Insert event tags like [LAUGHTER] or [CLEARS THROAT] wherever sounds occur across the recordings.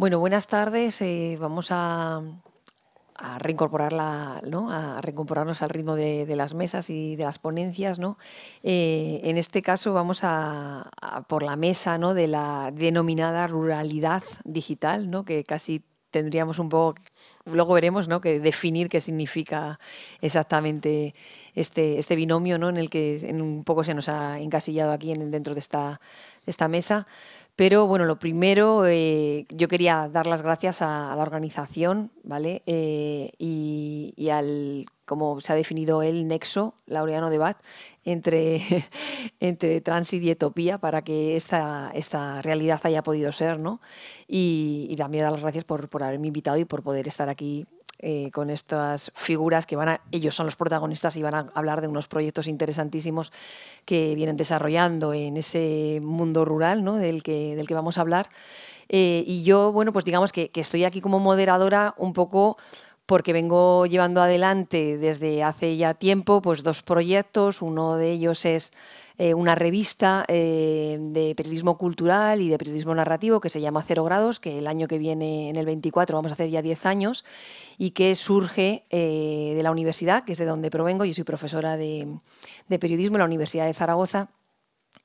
Bueno, buenas tardes. Eh, vamos a, reincorporarnos al ritmo de, las mesas y de las ponencias. Eh, en este caso vamos a, por la mesa de la denominada ruralidad digital, que casi tendríamos un poco luego veremos que definir qué significa exactamente este, este binomio en el que en un poco se nos ha encasillado aquí en, dentro de esta mesa. Pero bueno, lo primero, eh, yo quería dar las gracias a, la organización, ¿vale? Eh, y, al, como se ha definido el nexo, Laureano Debat, entre, [LAUGHS] entre Transit y Etopía para que esta, esta realidad haya podido ser, ¿no? Y, también dar las gracias por, por haberme invitado y por poder estar aquí eh, con estas figuras que van a, ellos son los protagonistas y van a hablar de unos proyectos interesantísimos que vienen desarrollando en ese mundo rural del, que, del que vamos a hablar. Eh, y yo, bueno, pues digamos que, estoy aquí como moderadora un poco porque vengo llevando adelante desde hace ya tiempo pues dos proyectos. Uno de ellos es eh, una revista eh, de periodismo cultural y de periodismo narrativo que se llama Cero Grados, que el año que viene, en el 24, vamos a hacer ya 10 años, y que surge eh, de la universidad, que es de donde provengo. Yo soy profesora de, periodismo en la Universidad de Zaragoza.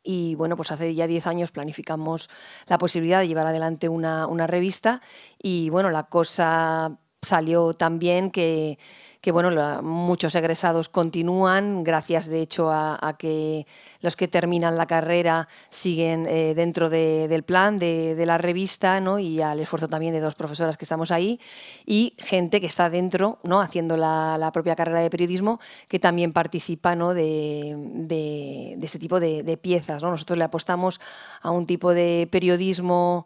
Y bueno, pues hace ya 10 años planificamos la posibilidad de llevar adelante una, una revista y bueno, la cosa salió tan bien que que bueno, muchos egresados continúan, gracias de hecho a, que los que terminan la carrera siguen eh, dentro del plan de, la revista y al esfuerzo también de dos profesoras que estamos ahí y gente que está dentro haciendo la, propia carrera de periodismo que también participa de, este tipo de, piezas. Nosotros le apostamos a un tipo de periodismo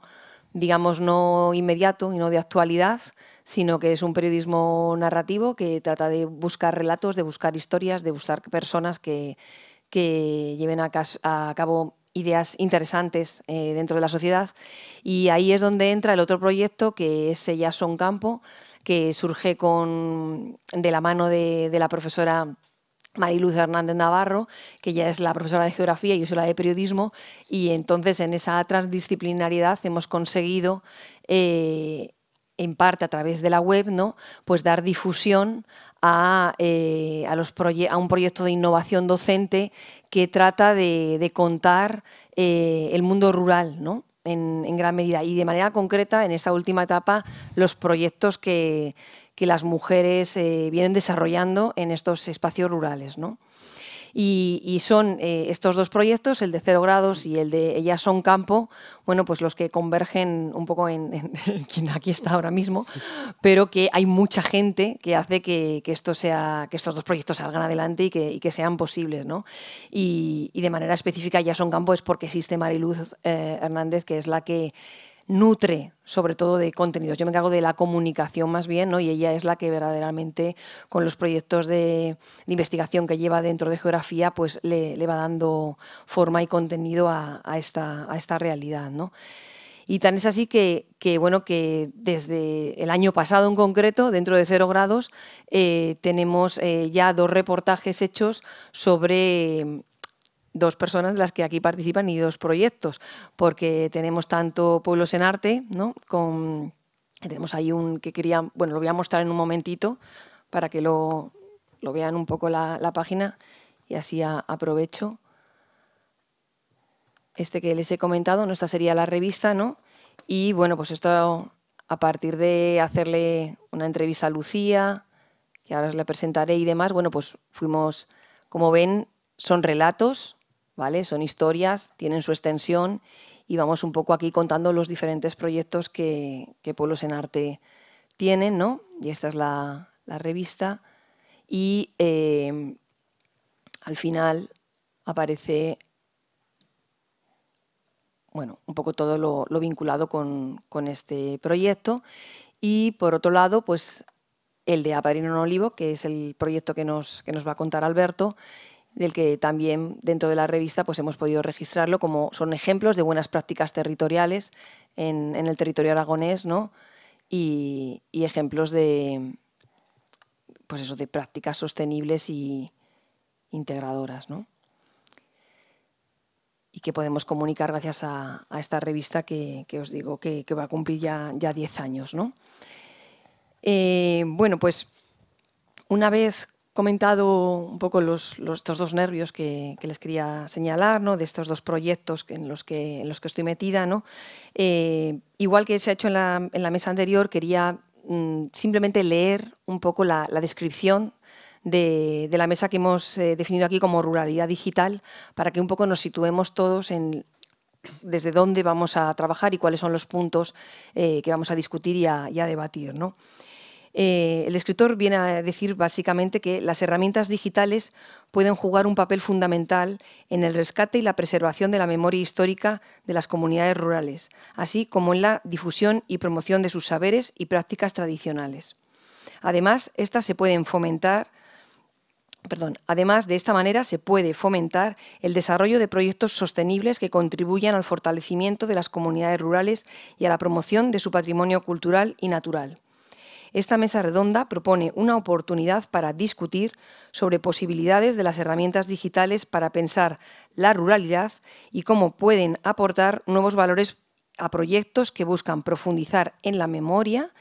digamos, no inmediato y no de actualidad, sino que es un periodismo narrativo que trata de buscar relatos, de buscar historias, de buscar personas que, que lleven a, cabo ideas interesantes eh, dentro de la sociedad. Y ahí es donde entra el otro proyecto, que es Ellas son campo, que surge con, de la mano de, la profesora Mariluz Hernández Navarro, que ya es la profesora de geografía y yo soy la de periodismo, y entonces en esa transdisciplinariedad hemos conseguido eh, en parte a través de la web, ¿no? pues dar difusión a, eh, a, un proyecto de innovación docente que trata de, contar eh, el mundo rural ¿no? en, gran medida y de manera concreta en esta última etapa los proyectos que, las mujeres eh, vienen desarrollando en estos espacios rurales. ¿no? Y, son eh, estos dos proyectos, el de Cero Grados y el de Ellas son Campo, bueno, pues los que convergen un poco en, quien aquí está ahora mismo, pero que hay mucha gente que hace que, que esto sea, que estos dos proyectos salgan adelante y que, que sean posibles. ¿no? Y, y, de manera específica Ellas son Campo es porque existe Mariluz eh, Hernández, que es la que nutre sobre todo de contenidos. Yo me encargo de la comunicación más bien, ¿no? Y ella es la que verdaderamente con los proyectos de, investigación que lleva dentro de geografía, pues le, va dando forma y contenido a, esta, realidad, Y tan es así que, bueno, que desde el año pasado en concreto, dentro de cero grados, eh, tenemos eh, ya dos reportajes hechos sobre dos personas de las que aquí participan y dos proyectos, porque tenemos tanto Pueblos en Arte, ¿no? Con, tenemos ahí un que quería, bueno, lo voy a mostrar en un momentito para que lo, vean un poco la, página y así aprovecho. Este que les he comentado, esta sería la revista, ¿no? Y bueno, pues esto a partir de hacerle una entrevista a Lucía, que ahora os la presentaré y demás, bueno, pues fuimos, como ven, son relatos, son historias, tienen su extensión y vamos un poco aquí contando los diferentes proyectos que, Pueblos en Arte tienen, ¿no? Y esta es la, revista. Y eh, al final aparece bueno, un poco todo lo, vinculado con, este proyecto. Y por otro lado, pues el de Aparino en Olivo, que es el proyecto que nos va a contar Alberto, del que también dentro de la revista pues, hemos podido registrarlo, como son ejemplos de buenas prácticas territoriales en, el territorio aragonés ¿no? y, ejemplos de, pues eso, de prácticas sostenibles y integradoras. ¿no? y que podemos comunicar gracias a, esta revista que, os digo que, va a cumplir ya, ya 10 años. ¿no? Eh, bueno, pues una vez comentado un poco los, estos dos nervios que, les quería señalar, ¿no? de estos dos proyectos en los que, en los que estoy metida. ¿no? Eh, igual que se ha hecho en la, mesa anterior, quería mm, simplemente leer un poco la, descripción de, la mesa que hemos eh, definido aquí como ruralidad digital, para que un poco nos situemos todos en desde dónde vamos a trabajar y cuáles son los puntos eh, que vamos a discutir y a, debatir. ¿no? Eh, el escritor viene a decir básicamente que las herramientas digitales pueden jugar un papel fundamental en el rescate y la preservación de la memoria histórica de las comunidades rurales, así como en la difusión y promoción de sus saberes y prácticas tradicionales. Además, de esta manera se puede fomentar el desarrollo de proyectos sostenibles que contribuyan al fortalecimiento de las comunidades rurales y a la promoción de su patrimonio cultural y natural esta mesa redonda propone una oportunidad para discutir sobre posibilidades de las herramientas digitales para pensar la ruralidad y cómo pueden aportar nuevos valores a proyectos que buscan profundizar en la memoria,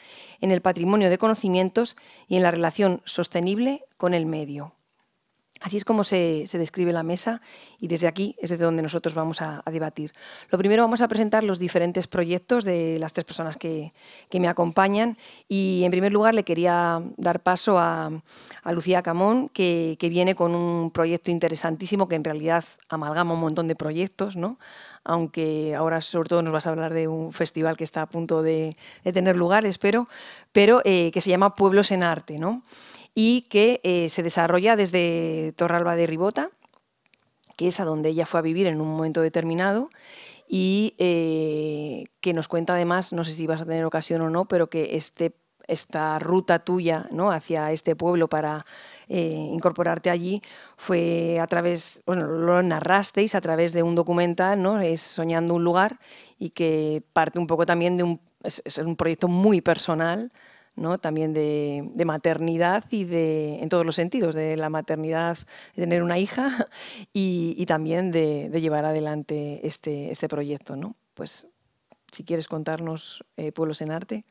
en el patrimonio de conocimientos y en la relación sostenible con el medio. Así es como se, describe la mesa y desde aquí es desde donde nosotros vamos a, debatir. Lo primero vamos a presentar los diferentes proyectos de las tres personas que, me acompañan y en primer lugar le quería dar paso a, Lucía Camón que, viene con un proyecto interesantísimo que en realidad amalgama un montón de proyectos, ¿no? aunque ahora sobre todo nos vas a hablar de un festival que está a punto de, tener lugar, espero, pero eh, que se llama Pueblos en Arte. ¿no? y que eh, se desarrolla desde Torralba de Ribota, que es a donde ella fue a vivir en un momento determinado y eh, que nos cuenta además, no sé si vas a tener ocasión o no, pero que este, esta ruta tuya ¿no? hacia este pueblo para eh, incorporarte allí fue a través, bueno, lo narrasteis a través de un documental, ¿no? es Soñando un lugar y que parte un poco también de un proyecto muy personal también de, maternidad y de, en todos los sentidos, de la maternidad, de tener una hija [LAUGHS] y, también de, llevar adelante este, este proyecto. ¿no? Pues si quieres contarnos eh, Pueblos en Arte.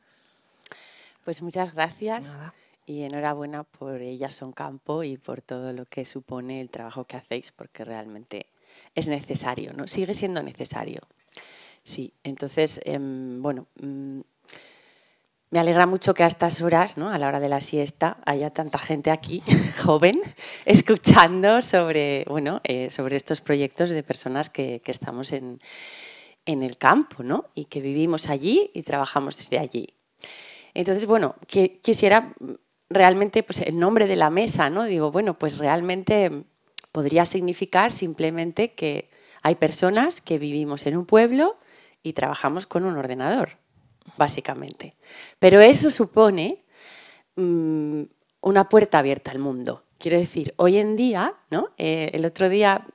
Pues muchas gracias y enhorabuena por Ellas Son Campo y por todo lo que supone el trabajo que hacéis, porque realmente es necesario, ¿no? sigue siendo necesario. Sí, entonces, em, bueno mm, me alegra mucho que a estas horas, ¿no? a la hora de la siesta, haya tanta gente aquí, [LAUGHS] joven, escuchando sobre, bueno, eh, sobre estos proyectos de personas que, estamos en, el campo y que vivimos allí y trabajamos desde allí. Entonces, bueno, que, quisiera realmente, pues el nombre de la mesa, ¿no? Digo, bueno, pues realmente podría significar simplemente que hay personas que vivimos en un pueblo y trabajamos con un ordenador básicamente. Pero eso supone mm, una puerta abierta al mundo. Quiero decir, hoy en día, ¿no? Eh, el otro día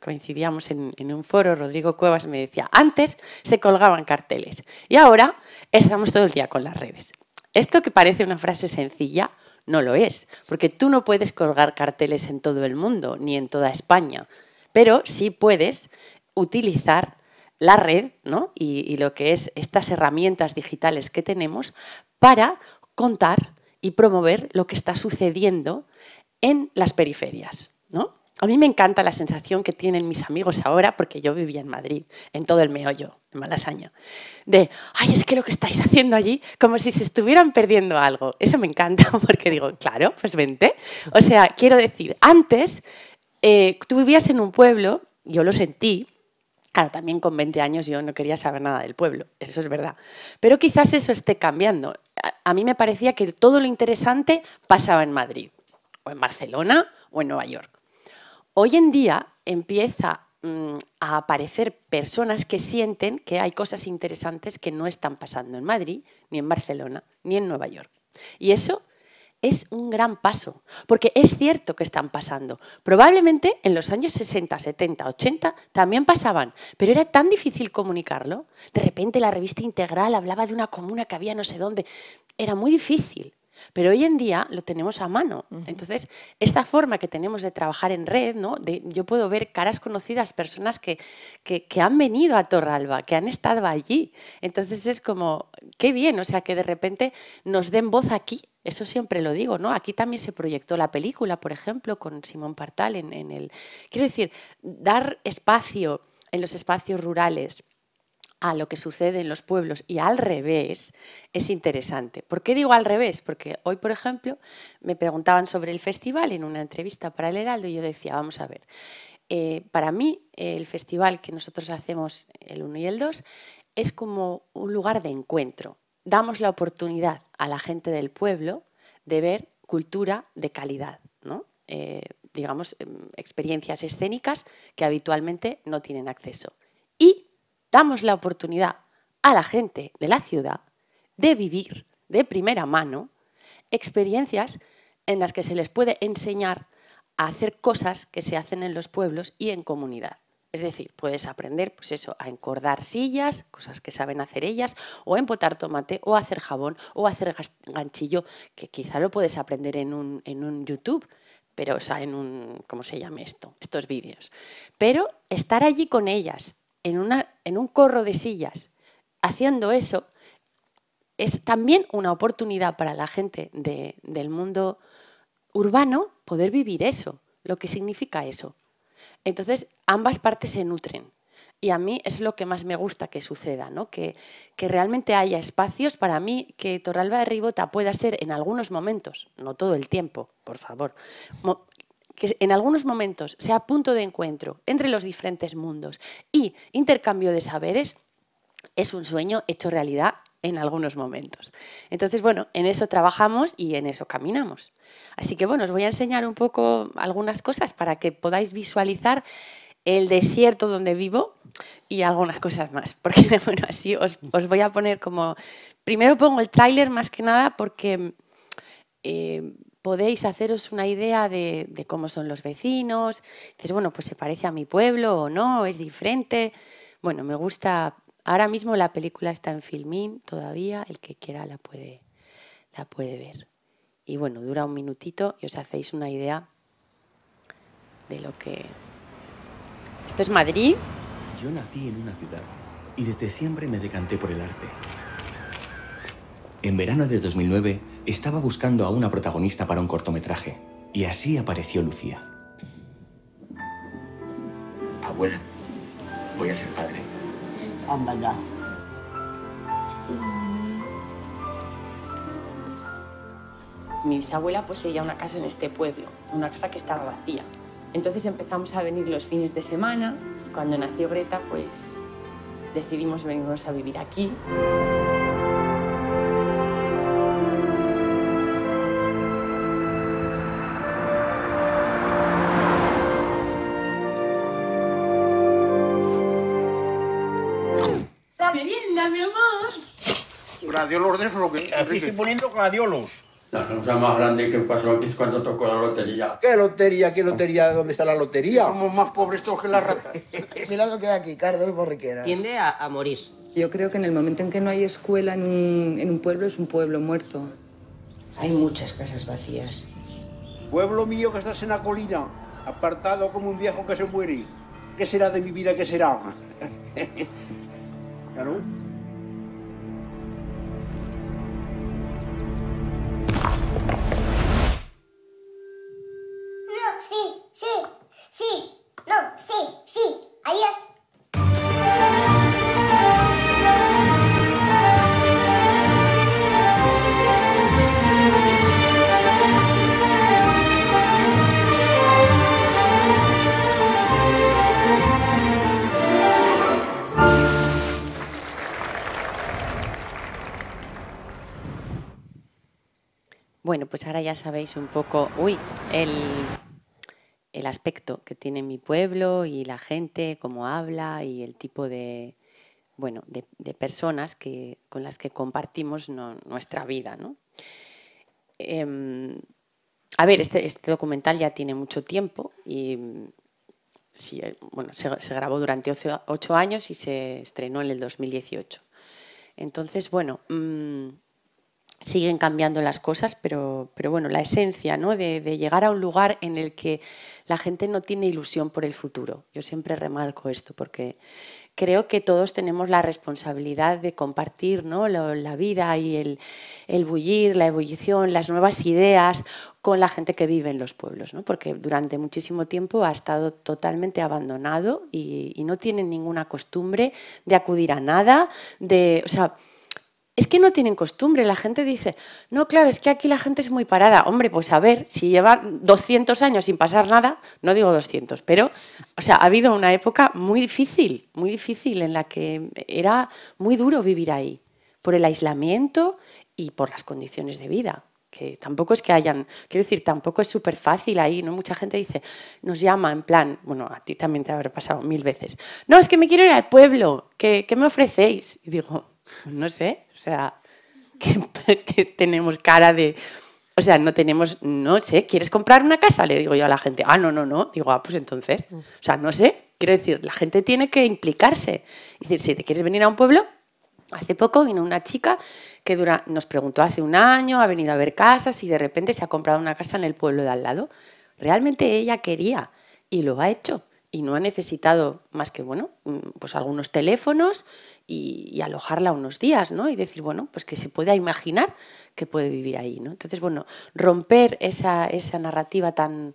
coincidíamos en, un foro, Rodrigo Cuevas me decía, antes se colgaban carteles y ahora estamos todo el día con las redes. Esto que parece una frase sencilla, no lo es, porque tú no puedes colgar carteles en todo el mundo, ni en toda España, pero sí puedes utilizar la red ¿no? y, lo que es estas herramientas digitales que tenemos para contar y promover lo que está sucediendo en las periferias. ¿no? A mí me encanta la sensación que tienen mis amigos ahora, porque yo vivía en Madrid, en todo el meollo, en Malasaña, de, ay, es que lo que estáis haciendo allí, como si se estuvieran perdiendo algo. Eso me encanta, [LAUGHS] porque digo, claro, pues vente. O sea, quiero decir, antes eh, tú vivías en un pueblo, yo lo sentí, Claro, también con 20 años yo no quería saber nada del pueblo, eso es verdad. Pero quizás eso esté cambiando. A, mí me parecía que todo lo interesante pasaba en Madrid, o en Barcelona, o en Nueva York. Hoy en día empieza mm, a aparecer personas que sienten que hay cosas interesantes que no están pasando en Madrid, ni en Barcelona, ni en Nueva York. Y eso es un gran paso, porque es cierto que están pasando. Probablemente en los años 60, 70, 80 también pasaban, pero era tan difícil comunicarlo. De repente la revista integral hablaba de una comuna que había no sé dónde. Era muy difícil. Pero hoy en día lo tenemos a mano. Entonces, esta forma que tenemos de trabajar en red, ¿no? De, yo puedo ver caras conocidas, personas que, que, han venido a Torralba, que han estado allí. Entonces es como, qué bien, o sea, que de repente nos den voz aquí eso siempre lo digo, ¿no? Aquí también se proyectó la película, por ejemplo, con Simón Partal en, el... Quiero decir, dar espacio en los espacios rurales a lo que sucede en los pueblos y al revés es interesante. ¿Por qué digo al revés? Porque hoy, por ejemplo, me preguntaban sobre el festival en una entrevista para el Heraldo y yo decía, vamos a ver, eh, para mí el festival que nosotros hacemos el 1 y el 2 es como un lugar de encuentro damos la oportunidad a la gente del pueblo de ver cultura de calidad, eh, digamos, em, experiencias escénicas que habitualmente no tienen acceso. Y damos la oportunidad a la gente de la ciudad de vivir de primera mano experiencias en las que se les puede enseñar a hacer cosas que se hacen en los pueblos y en comunidad. Es decir, puedes aprender pues eso, a encordar sillas, cosas que saben hacer ellas, o empotar tomate, o hacer jabón, o hacer ganchillo, que quizá lo puedes aprender en un, en un YouTube, pero o sea, en un, ¿cómo se llama esto? Estos vídeos. Pero estar allí con ellas, en, un corro de sillas, haciendo eso, es también una oportunidad para la gente del mundo urbano poder vivir eso, lo que significa eso, entonces, ambas partes se nutren. Y a mí es lo que más me gusta que suceda, ¿no? que, que realmente haya espacios para mí que Torralba de Ribota pueda ser en algunos momentos, no todo el tiempo, por favor, que en algunos momentos sea punto de encuentro entre los diferentes mundos y intercambio de saberes, es un sueño hecho realidad en algunos momentos. Entonces, bueno, en eso trabajamos y en eso caminamos. Así que, bueno, os voy a enseñar un poco algunas cosas para que podáis visualizar el desierto donde vivo y algunas cosas más, [LAUGHS] porque, bueno, así os, voy a poner como... Primero pongo el tráiler más que nada porque... Eh, podéis haceros una idea de, de, cómo son los vecinos. Dices, bueno, pues se parece a mi pueblo o no, es diferente. Bueno, me gusta Ahora mismo la película está en filmín, todavía, el que quiera la puede, la puede ver. Y bueno, dura un minutito y os hacéis una idea de lo que... Esto es Madrid. Yo nací en una ciudad y desde siempre me decanté por el arte. En verano de 2009 estaba buscando a una protagonista para un cortometraje y así apareció Lucía. Abuela, voy a ser padre anda Mi bisabuela poseía una casa en este pueblo, una casa que estaba vacía. Entonces empezamos a venir los fines de semana. Cuando nació Greta, pues decidimos venirnos a vivir aquí. gladiolos de estoy poniendo gladiolos. La cosa más grande que pasó aquí es cuando tocó la lotería. ¿Qué lotería? ¿Qué lotería? ¿Dónde está la lotería? Somos más pobres todos que la rata. [LAUGHS] Mira lo que hay aquí, Carlos Borriquera. Tiende a, morir. Yo creo que en el momento en que no hay escuela en un, en un pueblo, es un pueblo muerto. Hay muchas casas vacías. Pueblo mío que estás en la colina, apartado como un viejo que se muere. ¿Qué será de mi vida? ¿Qué será? [LAUGHS] claro. sí, sí, sí, no, sí, sí, adiós. Bueno, pues ahora ya sabéis un poco, uy, el el aspecto que tiene mi pueblo y la gente, cómo habla y el tipo de, bueno, de, personas que, con las que compartimos nuestra vida. Em, a ver, este, este, documental ya tiene mucho tiempo y mm, eh, bueno, se, grabó durante ocho, años y se estrenó en el 2018. Entonces, bueno... Mm, siguen cambiando las cosas, pero, pero bueno, la esencia ¿no? de, llegar a un lugar en el que la gente no tiene ilusión por el futuro. Yo siempre remarco esto porque creo que todos tenemos la responsabilidad de compartir ¿no? la, vida y el, bullir, la ebullición, las nuevas ideas con la gente que vive en los pueblos, ¿no? porque durante muchísimo tiempo ha estado totalmente abandonado y, no tiene ninguna costumbre de acudir a nada, de... O sea, es que no tienen costumbre. La gente dice, no, claro, es que aquí la gente es muy parada. Hombre, pues a ver, si llevan 200 años sin pasar nada, no digo 200, pero, o sea, ha habido una época muy difícil, muy difícil, en la que era muy duro vivir ahí, por el aislamiento y por las condiciones de vida que tampoco es que hayan, quiero decir, tampoco es súper fácil ahí, ¿no? Mucha gente dice, nos llama en plan, bueno, a ti también te habrá pasado mil veces, no, es que me quiero ir al pueblo, ¿qué, qué me ofrecéis? Y digo, no sé, o sea, [LAUGHS] que, tenemos cara de... O sea, no tenemos, no sé, ¿quieres comprar una casa? Le digo yo a la gente, ah, no, no, no. Digo, ah, pues entonces. Mm. O sea, no sé. Quiero decir, la gente tiene que implicarse. decir, si te quieres venir a un pueblo, hace poco vino una chica que dura, nos preguntó hace un año, ha venido a ver casas y de repente se ha comprado una casa en el pueblo de al lado. Realmente ella quería y lo ha hecho y no ha necesitado más que, bueno, mm, pues algunos teléfonos y, alojarla unos días, ¿no? Y decir, bueno, pues que se pueda imaginar que puede vivir ahí, ¿no? Entonces, bueno, romper esa, esa narrativa tan,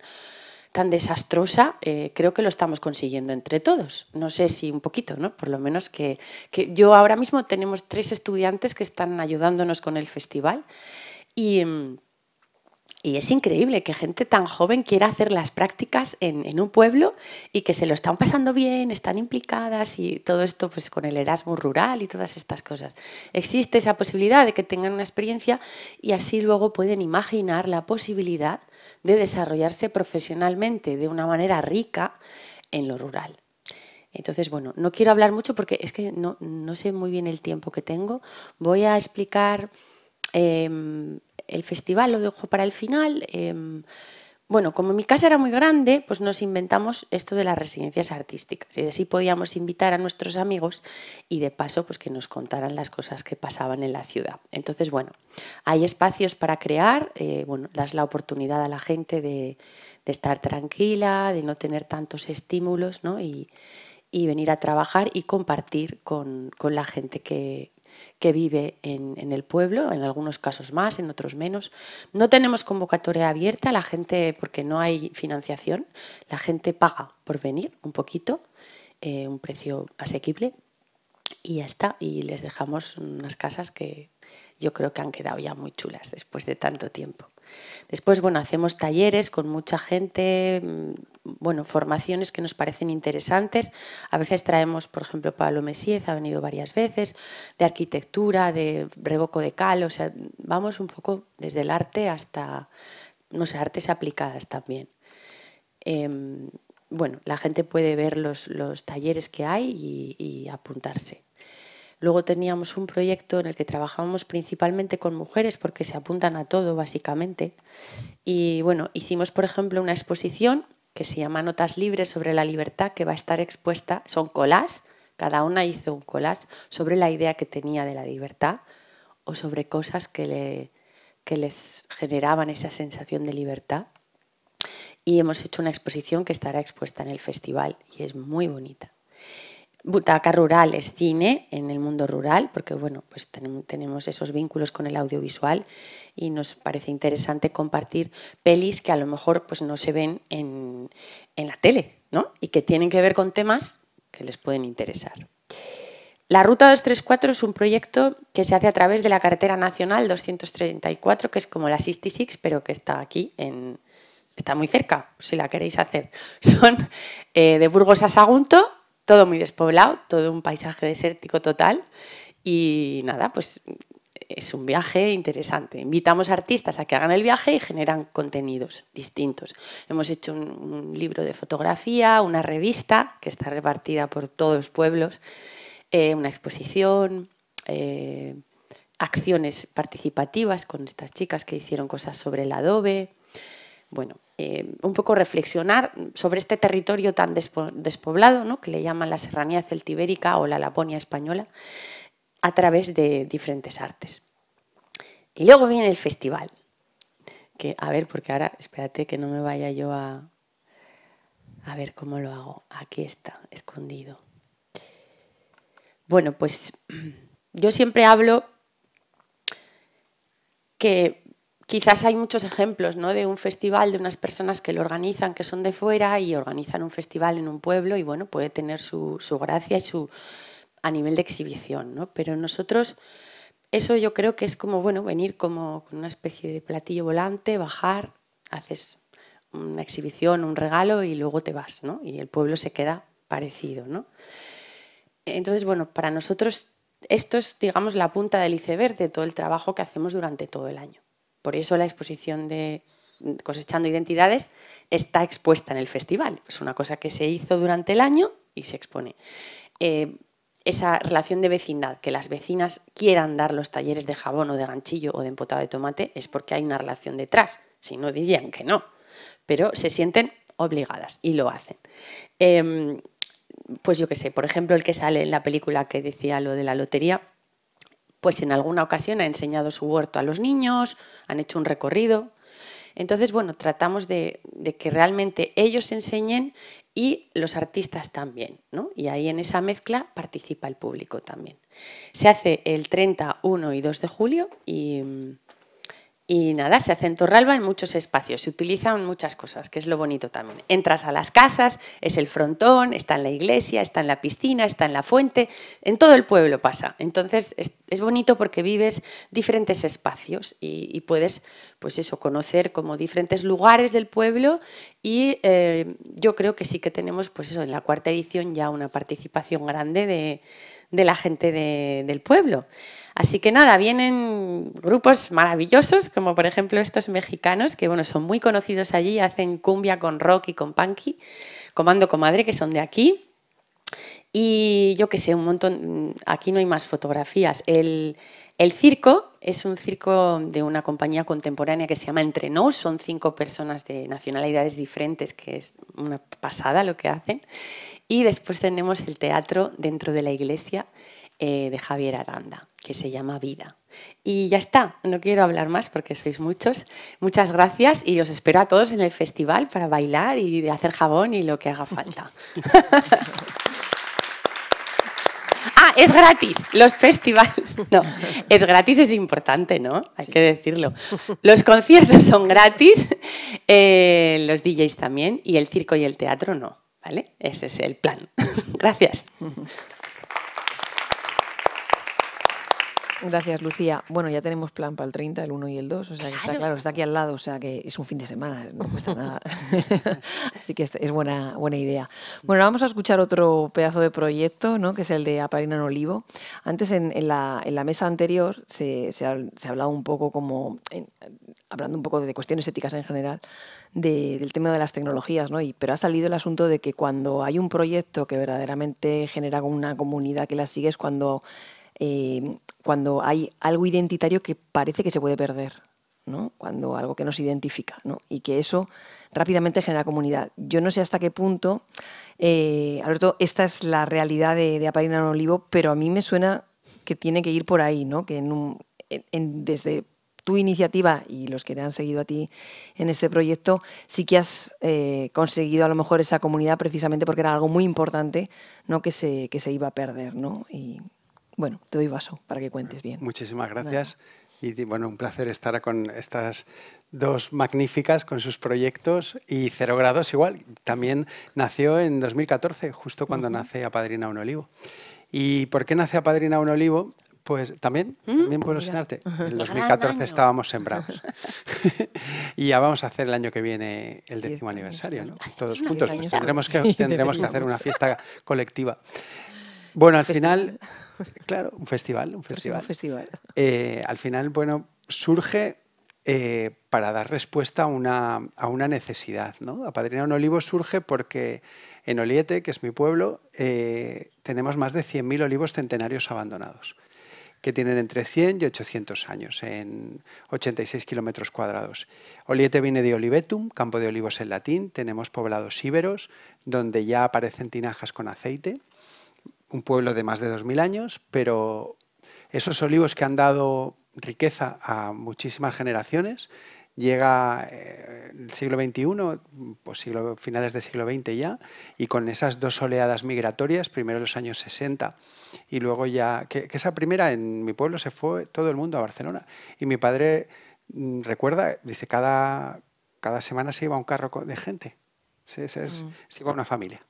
tan desastrosa, eh, creo que lo estamos consiguiendo entre todos. No sé si un poquito, ¿no? Por lo menos que, que yo ahora mismo tenemos tres estudiantes que están ayudándonos con el festival y... Em, y es increíble que gente tan joven quiera hacer las prácticas en, un pueblo y que se lo están pasando bien, están implicadas y todo esto pues con el Erasmus rural y todas estas cosas. Existe esa posibilidad de que tengan una experiencia y así luego pueden imaginar la posibilidad de desarrollarse profesionalmente de una manera rica en lo rural. Entonces, bueno, no quiero hablar mucho porque es que no, sé muy bien el tiempo que tengo. Voy a explicar em, el festival lo dejo para el final. Em, bueno, como mi casa era muy grande, pues nos inventamos esto de las residencias artísticas y así podíamos invitar a nuestros amigos y de paso pues que nos contaran las cosas que pasaban en la ciudad. Entonces, bueno, hay espacios para crear, eh, bueno, das la oportunidad a la gente de, estar tranquila, de no tener tantos estímulos ¿no? y, venir a trabajar y compartir con, con la gente que, que vive en, el pueblo, en algunos casos más, en otros menos. No tenemos convocatoria abierta, la gente, porque no hay financiación, la gente paga por venir un poquito, eh, un precio asequible, y ya está. Y les dejamos unas casas que yo creo que han quedado ya muy chulas después de tanto tiempo. Después, bueno, hacemos talleres con mucha gente, mm, bueno, formaciones que nos parecen interesantes. A veces traemos, por ejemplo, Pablo Mesiez, ha venido varias veces, de arquitectura, de revoco de cal, o sea, vamos un poco desde el arte hasta, no artes aplicadas también. Em, bueno, la gente puede ver los, talleres que hay y apuntarse. Luego teníamos un proyecto en el que trabajábamos principalmente con mujeres porque se apuntan a todo básicamente. Y bueno, hicimos por ejemplo una exposición que se llama Notas Libres sobre la Libertad que va a estar expuesta, son colas, cada una hizo un colas sobre la idea que tenía de la libertad o sobre cosas que, le, que les generaban esa sensación de libertad. Y hemos hecho una exposición que estará expuesta en el festival y es muy bonita. Rural es cine en el mundo rural, porque bueno, pues tenemos esos vínculos con el audiovisual y nos parece interesante compartir pelis que a lo mejor pues no se ven en, la tele, Y que tienen que ver con temas que les pueden interesar. La Ruta 234 es un proyecto que se hace a través de la carretera nacional 234, que es como la 66, pero que está aquí, en, está muy cerca, si la queréis hacer. [LAUGHS] Son eh, de Burgos a Sagunto todo muy despoblado, todo un paisaje desértico total. Y nada, pues es un viaje interesante. Invitamos a artistas a que hagan el viaje y generan contenidos distintos. Hemos hecho un, libro de fotografía, una revista que está repartida por todos los pueblos, eh, una exposición, eh, acciones participativas con estas chicas que hicieron cosas sobre el adobe bueno, eh, un poco reflexionar sobre este territorio tan despoblado, ¿no? que le llaman la serranía celtibérica o la Laponia española, a través de diferentes artes. Y luego viene el festival, que, a ver, porque ahora, espérate que no me vaya yo a... A ver cómo lo hago. Aquí está, escondido. Bueno, pues [CLEARS THROAT] yo siempre hablo que quizás hay muchos ejemplos ¿no? de un festival, de unas personas que lo organizan, que son de fuera y organizan un festival en un pueblo y bueno, puede tener su, gracia y su a nivel de exhibición, ¿no? Pero nosotros, eso yo creo que es como, bueno, venir como con una especie de platillo volante, bajar, haces una exhibición, un regalo y luego te vas, ¿no? Y el pueblo se queda parecido, ¿no? Entonces, bueno, para nosotros esto es, digamos, la punta del iceberg de todo el trabajo que hacemos durante todo el año. Por eso la exposición de Cosechando Identidades está expuesta en el festival. Es una cosa que se hizo durante el año y se expone. Eh, esa relación de vecindad, que las vecinas quieran dar los talleres de jabón o de ganchillo o de empotado de tomate, es porque hay una relación detrás. Si no, dirían que no. Pero se sienten obligadas y lo hacen. Em, pues yo qué sé, por ejemplo, el que sale en la película que decía lo de la lotería, pues en alguna ocasión ha enseñado su huerto a los niños, han hecho un recorrido. Entonces, bueno, tratamos de, que realmente ellos enseñen y los artistas también, ¿no? Y ahí en esa mezcla participa el público también. Se hace el 31 y 2 de julio y mm, y nada, se hace en Torralba en muchos espacios, se utilizan muchas cosas, que es lo bonito también. Entras a las casas, es el frontón, está en la iglesia, está en la piscina, está en la fuente, en todo el pueblo pasa. Entonces es, bonito porque vives diferentes espacios y, puedes, pues eso, conocer como diferentes lugares del pueblo y eh, yo creo que sí que tenemos, pues eso, en la cuarta edición ya una participación grande de, la gente del pueblo. Así que nada, vienen grupos maravillosos, como por ejemplo estos mexicanos, que bueno, son muy conocidos allí, hacen cumbia con rock y con punky, Comando Comadre, que son de aquí. Y yo qué sé, un montón, aquí no hay más fotografías. El, circo es un circo de una compañía contemporánea que se llama Entre Nos. Son cinco personas de nacionalidades diferentes, que es una pasada lo que hacen. Y después tenemos el teatro dentro de la iglesia eh, de Javier Aranda que se llama vida. Y ya está, no quiero hablar más porque sois muchos. Muchas gracias y os espero a todos en el festival para bailar y de hacer jabón y lo que haga falta. [LAUGHS] ah, es gratis, los festivales. No, es gratis, es importante, ¿no? Hay que decirlo. Los conciertos son gratis, eh, los DJs también y el circo y el teatro no, ¿vale? Ese es el plan. [LAUGHS] gracias. Gracias, Lucía. Bueno, ya tenemos plan para el 30, el 1 y el 2, o sea que está claro, está aquí al lado, o sea que es un fin de semana, no cuesta [LAUGHS] nada. [LAUGHS] Así que este, es buena, buena idea. Bueno, vamos a escuchar otro pedazo de proyecto, ¿no? que es el de Aparina en Olivo. Antes, en, la, mesa anterior, se, se, un poco como, hablando un poco de cuestiones éticas en general, del tema de las tecnologías, ¿no? Y, pero ha salido el asunto de que cuando hay un proyecto que verdaderamente genera una comunidad que la sigue es cuando Em, cuando hay algo identitario que parece que se puede perder, ¿no? cuando algo que nos identifica, ¿no? y que eso rápidamente genera comunidad. Yo no sé hasta qué punto, eh, Alberto, esta es la realidad de, de en Olivo, pero a mí me suena que tiene que ir por ahí, ¿no? que desde tu iniciativa y los que te han seguido a ti en este proyecto, sí que has eh, conseguido a lo mejor esa comunidad precisamente porque era algo muy importante, ¿no? Que se, que se iba a perder, ¿no? Y, bueno, te doy vaso para que cuentes bien. Muchísimas gracias. Y bueno, un placer estar con estas dos magníficas con sus proyectos y Cero Grados igual. También nació en 2014, justo cuando nace Apadrina un Olivo. ¿Y por qué nace Apadrina un Olivo? Pues también, mm, también puedo enseñarte. En 2014 estábamos sembrados. [LAUGHS] [LAUGHS] y ya vamos a hacer el año que viene el décimo aniversario, Todos juntos. Pues tendremos que, tendremos que hacer una fiesta colectiva. Bueno, al final, [LAUGHS] claro, un festival, un festival. festival. Eh, al final, bueno, surge eh, para dar respuesta a una, necesidad. ¿no? Apadrinar un olivo surge porque en Oliete, que es mi pueblo, eh, tenemos más de 100.000 olivos centenarios abandonados, que tienen entre 100 y 800 años, en 86 kilómetros cuadrados. Oliete viene de Olivetum, campo de olivos en latín, tenemos poblados íberos, donde ya aparecen tinajas con aceite, un pueblo de más de 2.000 años, pero esos olivos que han dado riqueza a muchísimas generaciones, llega eh, el siglo XXI, pues siglo, finales del siglo XX ya, y con esas dos oleadas migratorias, primero en los años 60 y luego ya, que, esa primera en mi pueblo se fue todo el mundo a Barcelona. Y mi padre mm, recuerda, dice, cada, cada semana se iba un carro de gente. se mm. iba una familia.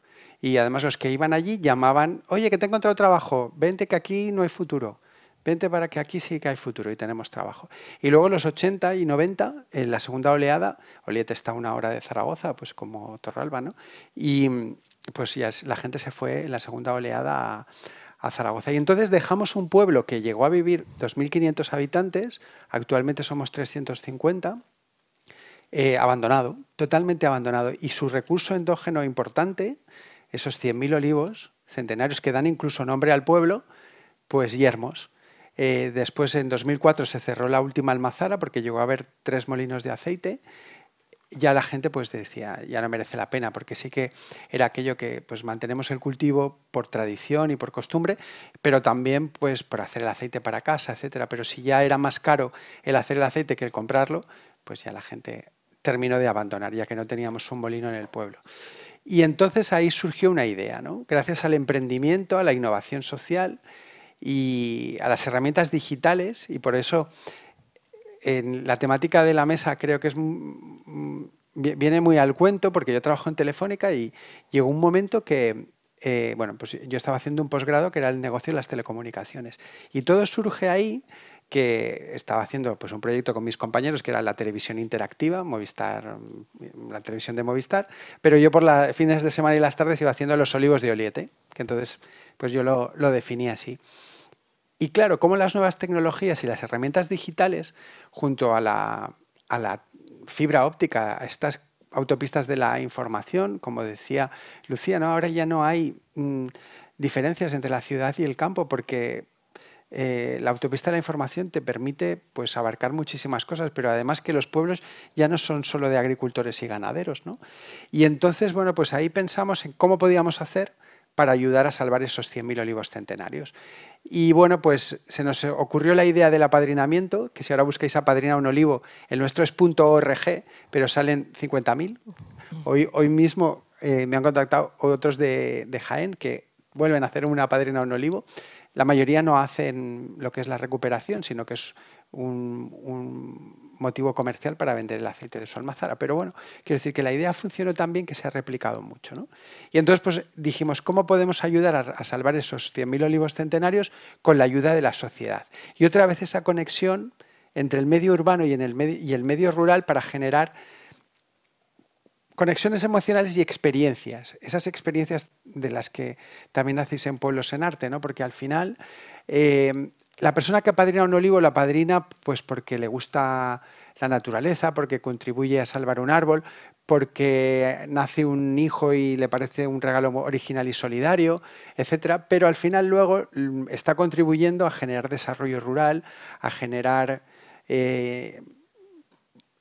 Y además los que iban allí llamaban, oye, que te he encontrado trabajo, vente que aquí no hay futuro. Vente para que aquí sí que hay futuro y tenemos trabajo. Y luego los 80 y 90, en la segunda oleada, Oliete está a una hora de Zaragoza, pues como Torralba, ¿no? Y pues ya la gente se fue en la segunda oleada a, Zaragoza. Y entonces dejamos un pueblo que llegó a vivir 2.500 habitantes, actualmente somos 350, eh, abandonado, totalmente abandonado. Y su recurso endógeno importante esos 100.000 olivos centenarios que dan incluso nombre al pueblo, pues yermos. Eh, después, en 2004, se cerró la última almazara porque llegó a haber tres molinos de aceite. Ya la gente pues decía, ya no merece la pena, porque sí que era aquello que pues mantenemos el cultivo por tradición y por costumbre, pero también pues por hacer el aceite para casa, etcétera. Pero si ya era más caro el hacer el aceite que el comprarlo, pues ya la gente terminó de abandonar, ya que no teníamos un molino en el pueblo. Y entonces ahí surgió una idea, ¿no? Gracias al emprendimiento, a la innovación social y a las herramientas digitales, y por eso en la temática de la mesa creo que es viene muy al cuento, porque yo trabajo en Telefónica y llegó un momento que, eh, bueno, pues yo estaba haciendo un posgrado que era el negocio de las telecomunicaciones. Y todo surge ahí que estaba haciendo pues, un proyecto con mis compañeros que era la televisión interactiva, Movistar, mm, la televisión de Movistar, pero yo por los fines de semana y las tardes iba haciendo los olivos de Oliete, que entonces pues yo lo, lo definí así. Y claro, como las nuevas tecnologías y las herramientas digitales, junto a la, fibra óptica, a estas autopistas de la información, como decía Lucía, ahora ya no hay mm, diferencias entre la ciudad y el campo, porque eh, la autopista de la información te permite pues, abarcar muchísimas cosas, pero además que los pueblos ya no son solo de agricultores y ganaderos. ¿no? Y entonces, bueno, pues ahí pensamos en cómo podíamos hacer para ayudar a salvar esos 100.000 olivos centenarios. Y bueno, pues se nos ocurrió la idea del apadrinamiento, que si ahora buscáis apadrinar un olivo, el nuestro es .org, pero salen 50.000. Hoy, hoy mismo eh, me han contactado otros de, de Jaén que vuelven a hacer una apadrina un olivo. La mayoría no hacen lo que es la recuperación, sino que es un, motivo comercial para vender el aceite de su almazara. Pero bueno, quiero decir que la idea funcionó tan bien que se ha replicado mucho. Y entonces pues, dijimos, ¿cómo podemos ayudar a, salvar esos 100.000 olivos centenarios con la ayuda de la sociedad? Y otra vez esa conexión entre el medio urbano y el medio rural para generar Conexiones emocionales y experiencias. Esas experiencias de las que también hacéis en Pueblos en Arte, ¿no? Porque al final eh, la persona que apadrina un olivo la padrina pues porque le gusta la naturaleza, porque contribuye a salvar un árbol, porque nace un hijo y le parece un regalo original y solidario, etcétera, pero al final luego está contribuyendo a generar desarrollo rural, a generar eh,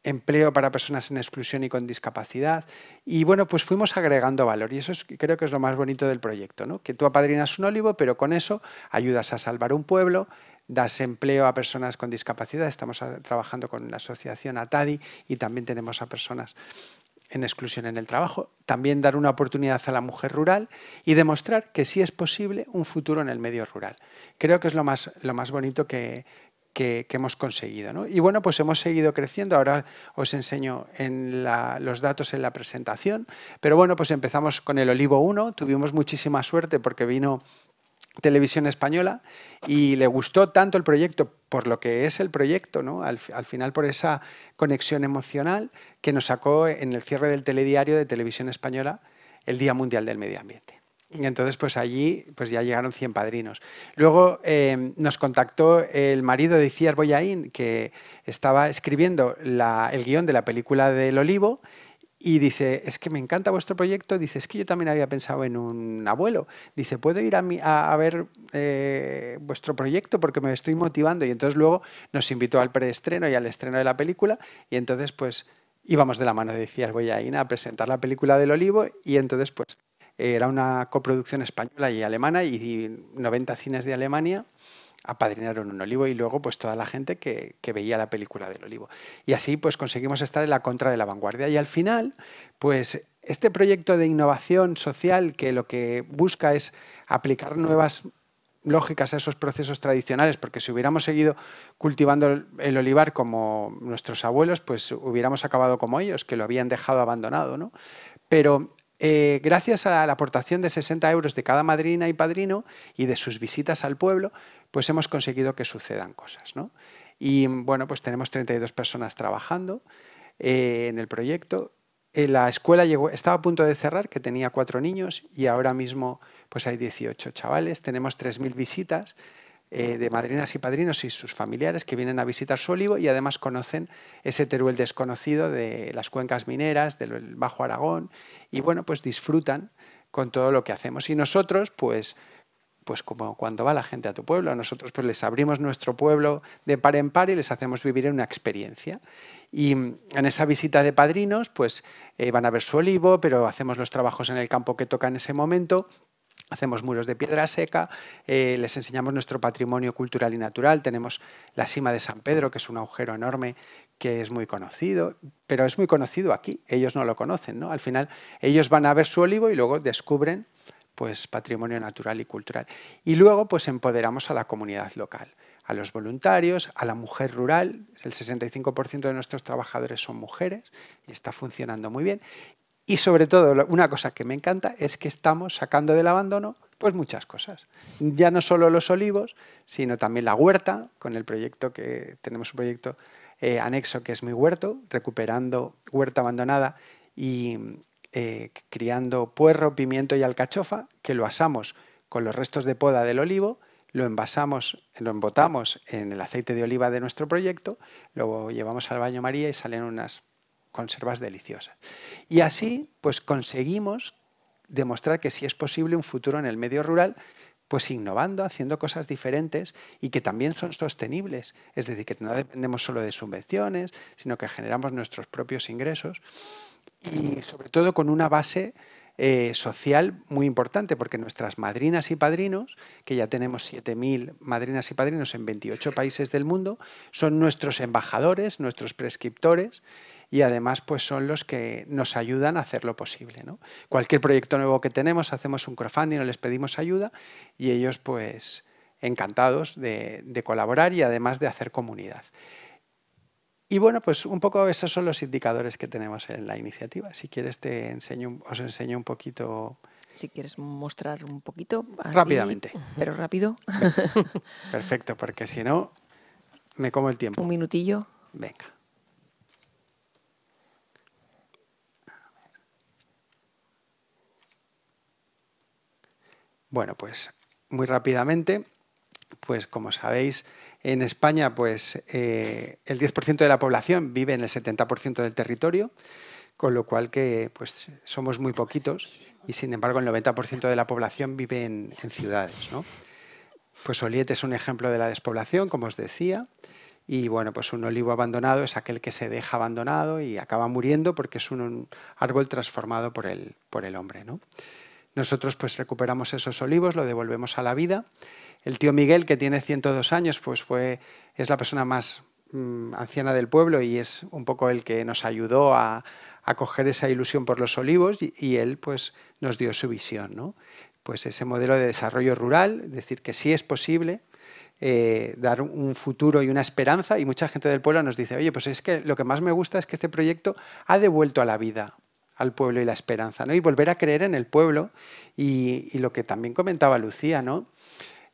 empleo para personas en exclusión y con discapacidad. Y bueno, pues fuimos agregando valor y eso creo que es lo más bonito del proyecto, ¿no? que tú apadrinas un olivo, pero con eso ayudas a salvar un pueblo, das empleo a personas con discapacidad, estamos trabajando con la asociación ATADI y también tenemos a personas en exclusión en el trabajo, también dar una oportunidad a la mujer rural y demostrar que sí es posible un futuro en el medio rural. Creo que es lo más, lo más bonito que, que, hemos conseguido. Y bueno, pues hemos seguido creciendo. Ahora os enseño en los datos en la presentación. Pero bueno, pues empezamos con el Olivo 1. Tuvimos muchísima suerte porque vino Televisión Española y le gustó tanto el proyecto por lo que es el proyecto, al, final por esa conexión emocional que nos sacó en el cierre del telediario de Televisión Española el Día Mundial del Medio Ambiente. Y entonces, pues allí pues ya llegaron 100 padrinos. Luego em, nos contactó el marido de Iciar Boyaín, que estaba escribiendo el guión de la película del Olivo, y dice, es que me encanta vuestro proyecto, dice, es que yo también había pensado en un abuelo, dice, ¿puedo ir a, a, ver eh, vuestro proyecto porque me estoy motivando? Y entonces luego nos invitó al preestreno y al estreno de la película, y entonces pues íbamos de la mano de Iciar Boyaín a presentar la película del Olivo, y entonces pues era una coproducción española y alemana y 90 cines de Alemania apadrinaron un olivo y luego pues toda la gente que, veía la película del olivo. Y así pues conseguimos estar en la contra de la vanguardia. Y al final pues este proyecto de innovación social que lo que busca es aplicar nuevas lógicas a esos procesos tradicionales, porque si hubiéramos seguido cultivando el olivar como nuestros abuelos, pues hubiéramos acabado como ellos, que lo habían dejado abandonado. ¿no? Pero eh, gracias a la aportación de 60 euros de cada madrina y padrino y de sus visitas al pueblo, pues hemos conseguido que sucedan cosas. ¿no? Y bueno, pues tenemos 32 personas trabajando eh, en el proyecto. Eh, la escuela llegó, estaba a punto de cerrar, que tenía cuatro niños, y ahora mismo pues hay 18 chavales. Tenemos 3.000 visitas eh, de madrinas y padrinos y sus familiares que vienen a visitar su olivo y además conocen ese Teruel desconocido de las cuencas mineras, del Bajo Aragón y bueno, pues disfrutan con todo lo que hacemos. Y nosotros, pues, pues como cuando va la gente a tu pueblo, nosotros pues les abrimos nuestro pueblo de par en par y les hacemos vivir una experiencia. Y en esa visita de padrinos, pues eh, van a ver su olivo, pero hacemos los trabajos en el campo que toca en ese momento Hacemos muros de piedra seca, eh, les enseñamos nuestro patrimonio cultural y natural. Tenemos la cima de San Pedro, que es un agujero enorme que es muy conocido, pero es muy conocido aquí. Ellos no lo conocen, ¿no? Al final ellos van a ver su olivo y luego descubren pues patrimonio natural y cultural. Y luego pues empoderamos a la comunidad local, a los voluntarios, a la mujer rural, el 65% de nuestros trabajadores son mujeres y está funcionando muy bien. Y sobre todo, una cosa que me encanta es que estamos sacando del abandono pues muchas cosas. Ya no solo los olivos, sino también la huerta, con el proyecto que tenemos un proyecto eh, anexo que es Mi Huerto, recuperando huerta abandonada y eh, criando puerro, pimiento y alcachofa, que lo asamos con los restos de poda del olivo, lo envasamos, lo embotamos en el aceite de oliva de nuestro proyecto, lo llevamos al baño María y salen unas conservas deliciosas. Y así, pues conseguimos demostrar que sí es posible un futuro en el medio rural, pues innovando, haciendo cosas diferentes y que también son sostenibles. Es decir, que no dependemos solo de subvenciones, sino que generamos nuestros propios ingresos y sobre todo con una base eh, social muy importante, porque nuestras madrinas y padrinos, que ya tenemos 7.000 madrinas y padrinos en 28 países del mundo, son nuestros embajadores, nuestros prescriptores y además pues son los que nos ayudan a hacer lo posible. ¿no? Cualquier proyecto nuevo que tenemos, hacemos un crowdfunding o les pedimos ayuda y ellos pues encantados de, colaborar y además de hacer comunidad. Y bueno, pues un poco esos son los indicadores que tenemos en la iniciativa. Si quieres, te enseño, os enseño un poquito. Si quieres mostrar un poquito. Rápidamente. Pero rápido. Perfecto, porque si no, me como el tiempo. Un minutillo. Venga. Bueno, pues muy rápidamente, pues como sabéis, en España pues eh, el 10% de la población vive en el 70% del territorio, con lo cual que pues somos muy poquitos y sin embargo el 90% de la población vive en, ciudades, Pues Oliet es un ejemplo de la despoblación, como os decía, y bueno, pues un olivo abandonado es aquel que se deja abandonado y acaba muriendo porque es un, árbol transformado por el, por el hombre, ¿no? Nosotros pues recuperamos esos olivos, lo devolvemos a la vida. El tío Miguel, que tiene 102 años, pues fue, es la persona más mm, anciana del pueblo y es un poco el que nos ayudó a, coger esa ilusión por los olivos y, él pues nos dio su visión. ¿no? Pues ese modelo de desarrollo rural, decir, que sí es posible eh, dar un futuro y una esperanza y mucha gente del pueblo nos dice, oye, pues es que lo que más me gusta es que este proyecto ha devuelto a la vida al pueblo y la esperanza, ¿no? Y volver a creer en el pueblo. Y, lo que también comentaba Lucía, ¿no?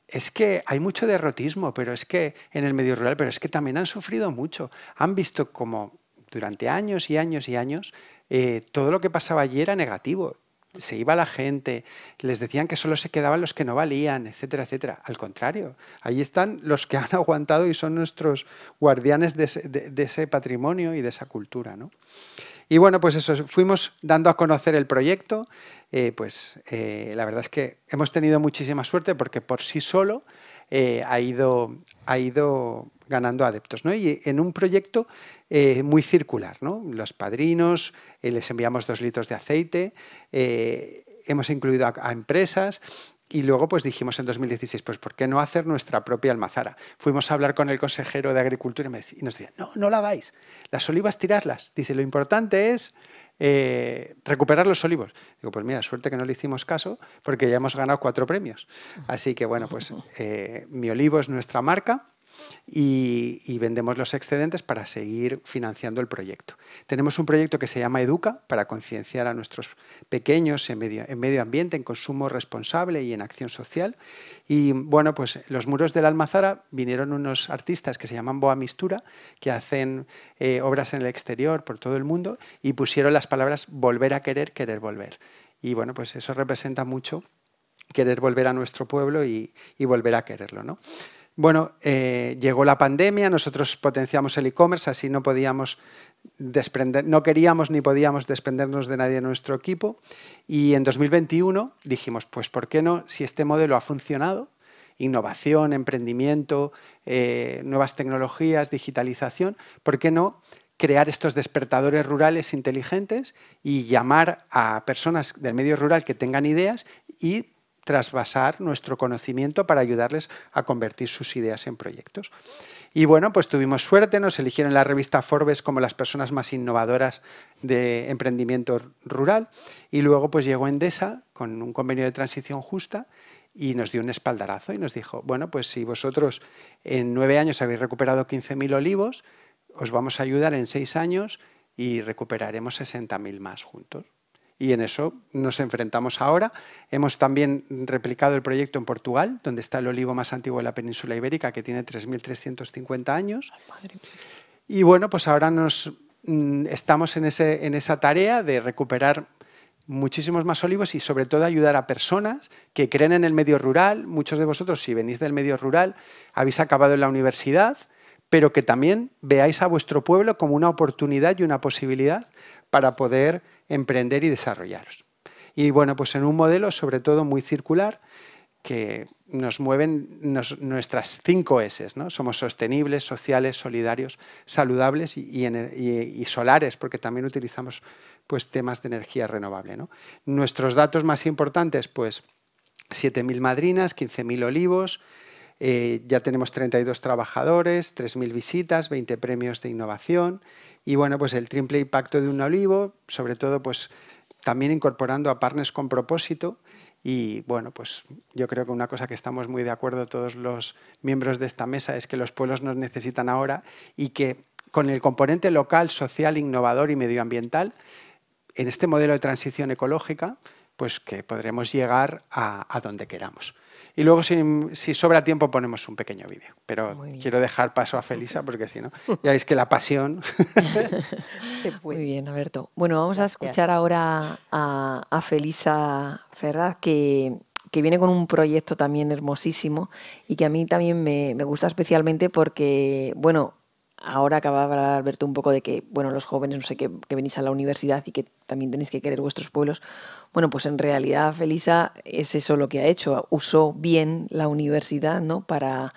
Es que hay mucho derrotismo, pero es que en el medio rural, pero es que también han sufrido mucho. Han visto como durante años y años y años eh, todo lo que pasaba allí era negativo. Se iba la gente, les decían que solo se quedaban los que no valían, etcétera, etcétera. Al contrario, ahí están los que han [LAUGHS] aguantado y son nuestros guardianes de ese, de ese patrimonio y de esa cultura, ¿no? Y bueno, pues eso, fuimos dando a conocer el proyecto. Eh, pues eh, la verdad es que hemos tenido muchísima suerte porque por sí solo eh, ha, ido, ha ido ganando adeptos. ¿no? Y en un proyecto muy circular, ¿no? los padrinos, les enviamos dos litros de aceite, hemos incluido a empresas y luego pues dijimos en 2016, pues ¿por qué no hacer nuestra propia almazara? Fuimos a hablar con el consejero de Agricultura y, nos decía, no, no la vais las olivas tirarlas. Dice, lo importante es eh, recuperar los olivos. Digo, pues mira, suerte que no le hicimos caso porque ya hemos ganado cuatro premios. Así que bueno, pues [LAUGHS] eh, mi olivo es nuestra marca y, vendemos los excedentes para seguir financiando el proyecto. Tenemos un proyecto que se llama Educa para concienciar a nuestros pequeños en medio, ambiente, en consumo responsable y en acción social. Y bueno, pues los muros de la Almazara vinieron unos artistas que se llaman Boa Mistura, que hacen eh, obras en el exterior por todo el mundo y pusieron las palabras volver a querer, querer volver. Y bueno, pues eso representa mucho querer volver a nuestro pueblo y, y volver a quererlo, ¿no? Bueno, eh, llegó la pandemia, nosotros potenciamos el e-commerce, así no podíamos desprender, no queríamos ni podíamos desprendernos de nadie de nuestro equipo. Y en 2021 dijimos, pues ¿por qué no? Si este modelo ha funcionado, innovación, emprendimiento, eh, nuevas tecnologías, digitalización, ¿por qué no crear estos despertadores rurales inteligentes y llamar a personas del medio rural que tengan ideas y trasvasar nuestro conocimiento para ayudarles a convertir sus ideas en proyectos. Y bueno, pues tuvimos suerte, nos eligieron en la revista Forbes como las personas más innovadoras de emprendimiento rural y luego pues llegó Endesa con un convenio de transición justa y nos dio un espaldarazo y nos dijo, bueno, pues si vosotros en nueve años habéis recuperado 15.000 olivos, os vamos a ayudar en seis años y recuperaremos 60.000 más juntos y en eso nos enfrentamos ahora. Hemos también replicado el proyecto en Portugal, donde está el olivo más antiguo de la península ibérica, que tiene 3.350 años. y bueno, pues ahora nos, mm, estamos en, ese, en esa tarea de recuperar muchísimos más olivos y sobre todo ayudar a personas que creen en el medio rural. Muchos de vosotros, si venís del medio rural, habéis acabado en la universidad, pero que también veáis a vuestro pueblo como una oportunidad y una posibilidad para poder emprender y desarrollaros. Y bueno, pues en un modelo sobre todo muy circular que nos mueven nuestras cinco S, ¿no? Somos sostenibles, sociales, solidarios, saludables y, solares, porque también utilizamos pues, temas de energía renovable. Nuestros datos más importantes, pues 7.000 madrinas, 15.000 olivos, eh, ya tenemos 32 trabajadores, 3.000 visitas, 20 premios de innovación y bueno, pues el triple impacto de un olivo, sobre todo pues también incorporando a partners con propósito y bueno, pues yo creo que una cosa que estamos muy de acuerdo todos los miembros de esta mesa es que los pueblos nos necesitan ahora y que con el componente local, social, innovador y medioambiental, en este modelo de transición ecológica, pues que podremos llegar a donde queramos. Y luego, si, sobra tiempo, ponemos un pequeño vídeo. Pero quiero dejar paso a Felisa porque si no, [LAUGHS] ya veis que la pasión. [LAUGHS] Muy bien, Alberto. Bueno, vamos a escuchar ahora a, Felisa Ferraz, que, viene con un proyecto también hermosísimo y que a mí también me, me gusta especialmente porque, bueno, ahora acababa Alberto un poco de que, bueno, los jóvenes, no sé, que, venís a la universidad y que también tenéis que querer vuestros pueblos. Bueno, pues en realidad Felisa es eso lo que ha hecho. Usó bien la universidad, ¿no? Para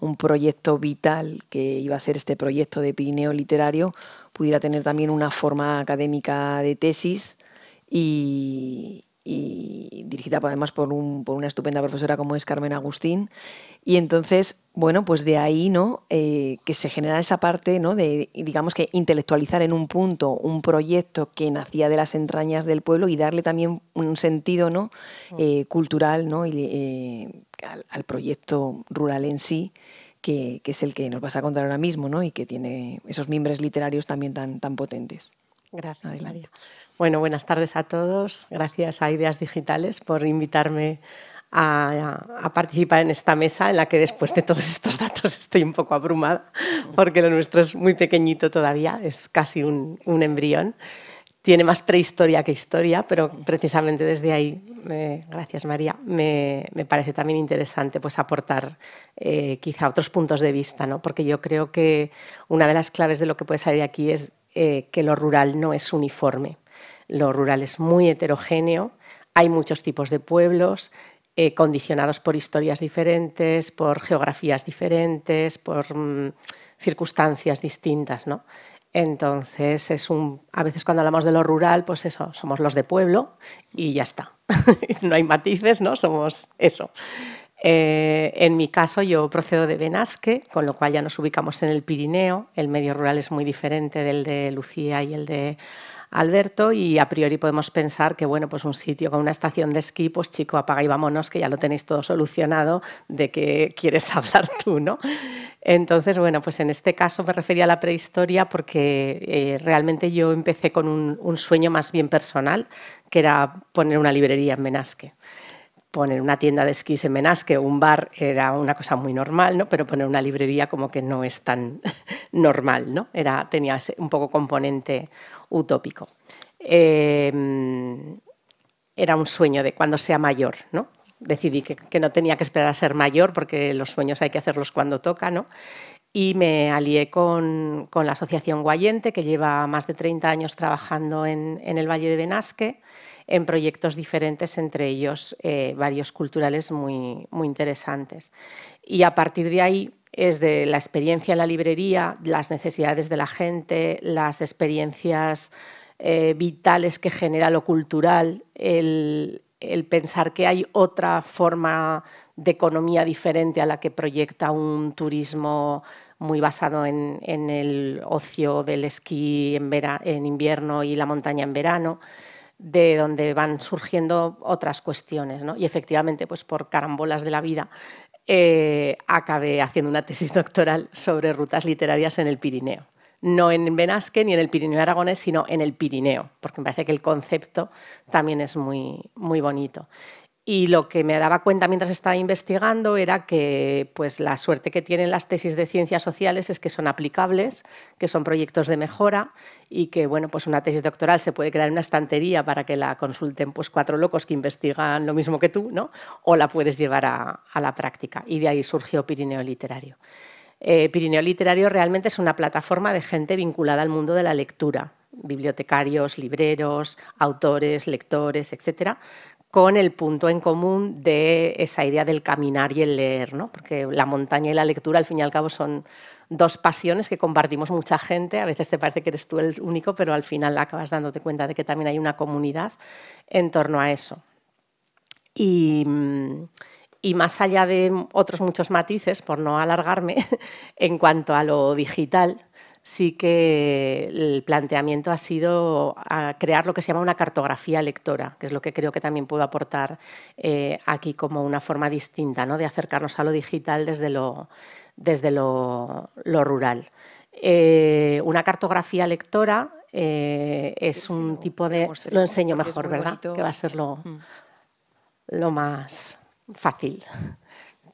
un proyecto vital que iba a ser este proyecto de Pirineo Literario, pudiera tener también una forma académica de tesis y, y dirigida además por, un, por, una estupenda profesora como es Carmen Agustín. Y entonces, bueno, pues de ahí, ¿no? Eh, que se genera esa parte, De, digamos que intelectualizar en un punto un proyecto que nacía de las entrañas del pueblo y darle también un sentido, mm. eh, cultural, eh, al, proyecto rural en sí. Que, que, es el que nos vas a contar ahora mismo, ¿no? Y que tiene esos mimbres literarios también tan, tan potentes. Gracias, María. Bueno, buenas tardes a todos. Gracias a Ideas Digitales por invitarme a, participar en esta mesa en la que después de todos estos datos estoy un poco abrumada porque lo nuestro es muy pequeñito todavía, es casi un, embrión. Tiene más prehistoria que historia, pero precisamente desde ahí, gracias María, me, parece también interesante pues, aportar eh, quizá otros puntos de vista, ¿no? porque yo creo que una de las claves de lo que puede salir aquí es eh, que lo rural no es uniforme lo rural es muy heterogéneo, hay muchos tipos de pueblos, eh, condicionados por historias diferentes, por geografías diferentes, por mm, circunstancias distintas, ¿no? Entonces, es un, a veces cuando hablamos de lo rural, pues eso, somos los de pueblo y ya está. [LAUGHS] no hay matices, ¿no? Somos eso. Eh, en mi caso, yo procedo de Benasque, con lo cual ya nos ubicamos en el Pirineo. El medio rural es muy diferente del de Lucía y el de Alberto, y a priori podemos pensar que, bueno, pues un sitio con una estación de esquí, pues chico, apaga y vámonos, que ya lo tenéis todo solucionado, de qué [LAUGHS] quieres hablar tú, ¿no? Entonces, bueno, pues en este caso me refería a la prehistoria porque eh, realmente yo empecé con un, sueño más bien personal, que era poner una librería en Menasque poner una tienda de esquís en Menasque, un bar era una cosa muy normal, ¿no? pero poner una librería como que no es tan [LAUGHS] normal, ¿no? Era, tenía un poco componente utópico. Em, era un sueño de cuando sea mayor, ¿no? Decidí que, no tenía que esperar a ser mayor porque los sueños hay que hacerlos cuando toca, ¿no? Y me alié con, la Asociación Guayente, que lleva más de 30 años trabajando en, el Valle de Benasque, en proyectos diferentes, entre ellos eh, varios culturales muy, muy interesantes. Y a partir de ahí es de la experiencia en la librería, las necesidades de la gente, las experiencias eh, vitales que genera lo cultural, el, pensar que hay otra forma de economía diferente a la que proyecta un turismo muy basado en, el ocio del esquí en, en, invierno y la montaña en verano, de donde van surgiendo otras cuestiones. ¿no? Y efectivamente, pues por carambolas de la vida, eh, acabé haciendo una tesis doctoral sobre rutas literarias en el Pirineo. No en Benasque ni en el Pirineo Aragonés, sino en el Pirineo, porque me parece que el concepto también es muy, muy bonito. Y lo que me daba cuenta mientras estaba investigando era que pues, la suerte que tienen las tesis de ciencias sociales es que son aplicables, que son proyectos de mejora y que bueno, pues una tesis doctoral se puede crear en una estantería para que la consulten pues, cuatro locos que investigan lo mismo que tú, ¿no? o la puedes llevar a, la práctica. Y de ahí surgió Pirineo Literario. Eh, Pirineo Literario realmente es una plataforma de gente vinculada al mundo de la lectura bibliotecarios, libreros, autores, lectores, etcétera, con el punto en común de esa idea del caminar y el leer, porque la montaña y la lectura al fin y al cabo son dos pasiones que compartimos mucha gente, a veces te parece que eres tú el único, pero al final acabas dándote cuenta de que también hay una comunidad en torno a eso. y más allá de otros muchos matices, por no alargarme, [LAUGHS] en cuanto a lo digital, sí que el planteamiento ha sido crear lo que se llama una cartografía lectora, que es lo que creo que también puedo aportar eh, aquí como una forma distinta de acercarnos a lo digital desde lo, rural. Eh, una cartografía lectora eh, es un tipo de... Lo enseño mejor, ¿verdad? Que va a ser mm. lo más fácil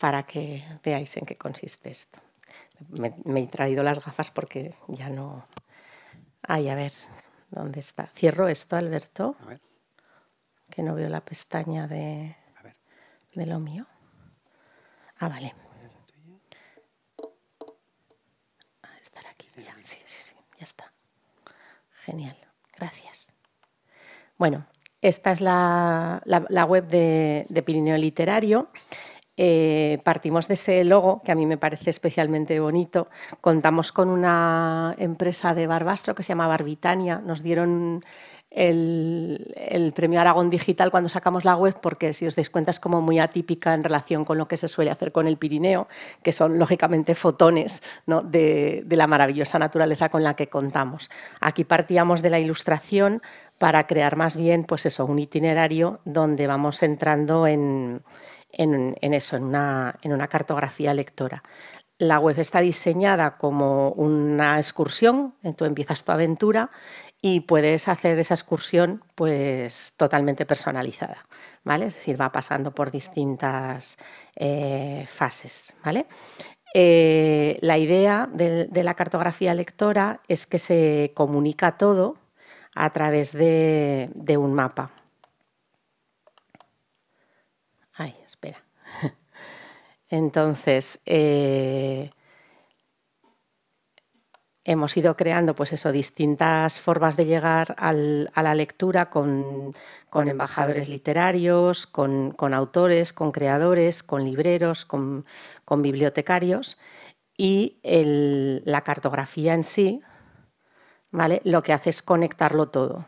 para que veáis en qué consiste esto. Me, he traído las gafas porque ya no. Ay, a ver, ¿dónde está? Cierro esto, Alberto. A ver. Que no veo la pestaña de, lo mío. Ah, vale. Ah, estar aquí. Ya. Sí, sí, sí, ya está. Genial, gracias. Bueno, esta es la, web de, de Pirineo Literario. Eh, partimos de ese logo, que a mí me parece especialmente bonito. Contamos con una empresa de Barbastro que se llama Barbitania. Nos dieron el, premio Aragón Digital cuando sacamos la web, porque si os dais cuenta es como muy atípica en relación con lo que se suele hacer con el Pirineo, que son lógicamente fotones de, de la maravillosa naturaleza con la que contamos. Aquí partíamos de la ilustración para crear más bien pues eso, un itinerario donde vamos entrando en, en, eso, en una, cartografía lectora. La web está diseñada como una excursión, eh, tú empiezas tu aventura y puedes hacer esa excursión pues totalmente personalizada, Es decir, va pasando por distintas eh, fases, ¿vale? Eh, la idea de, la cartografía lectora es que se comunica todo a través de un mapa, Entonces, eh, hemos ido creando, pues eso, distintas formas de llegar a la lectura con, embajadores literarios, con, autores, con creadores, con libreros, con, bibliotecarios y la cartografía en sí, ¿vale? Lo que hace es conectarlo todo.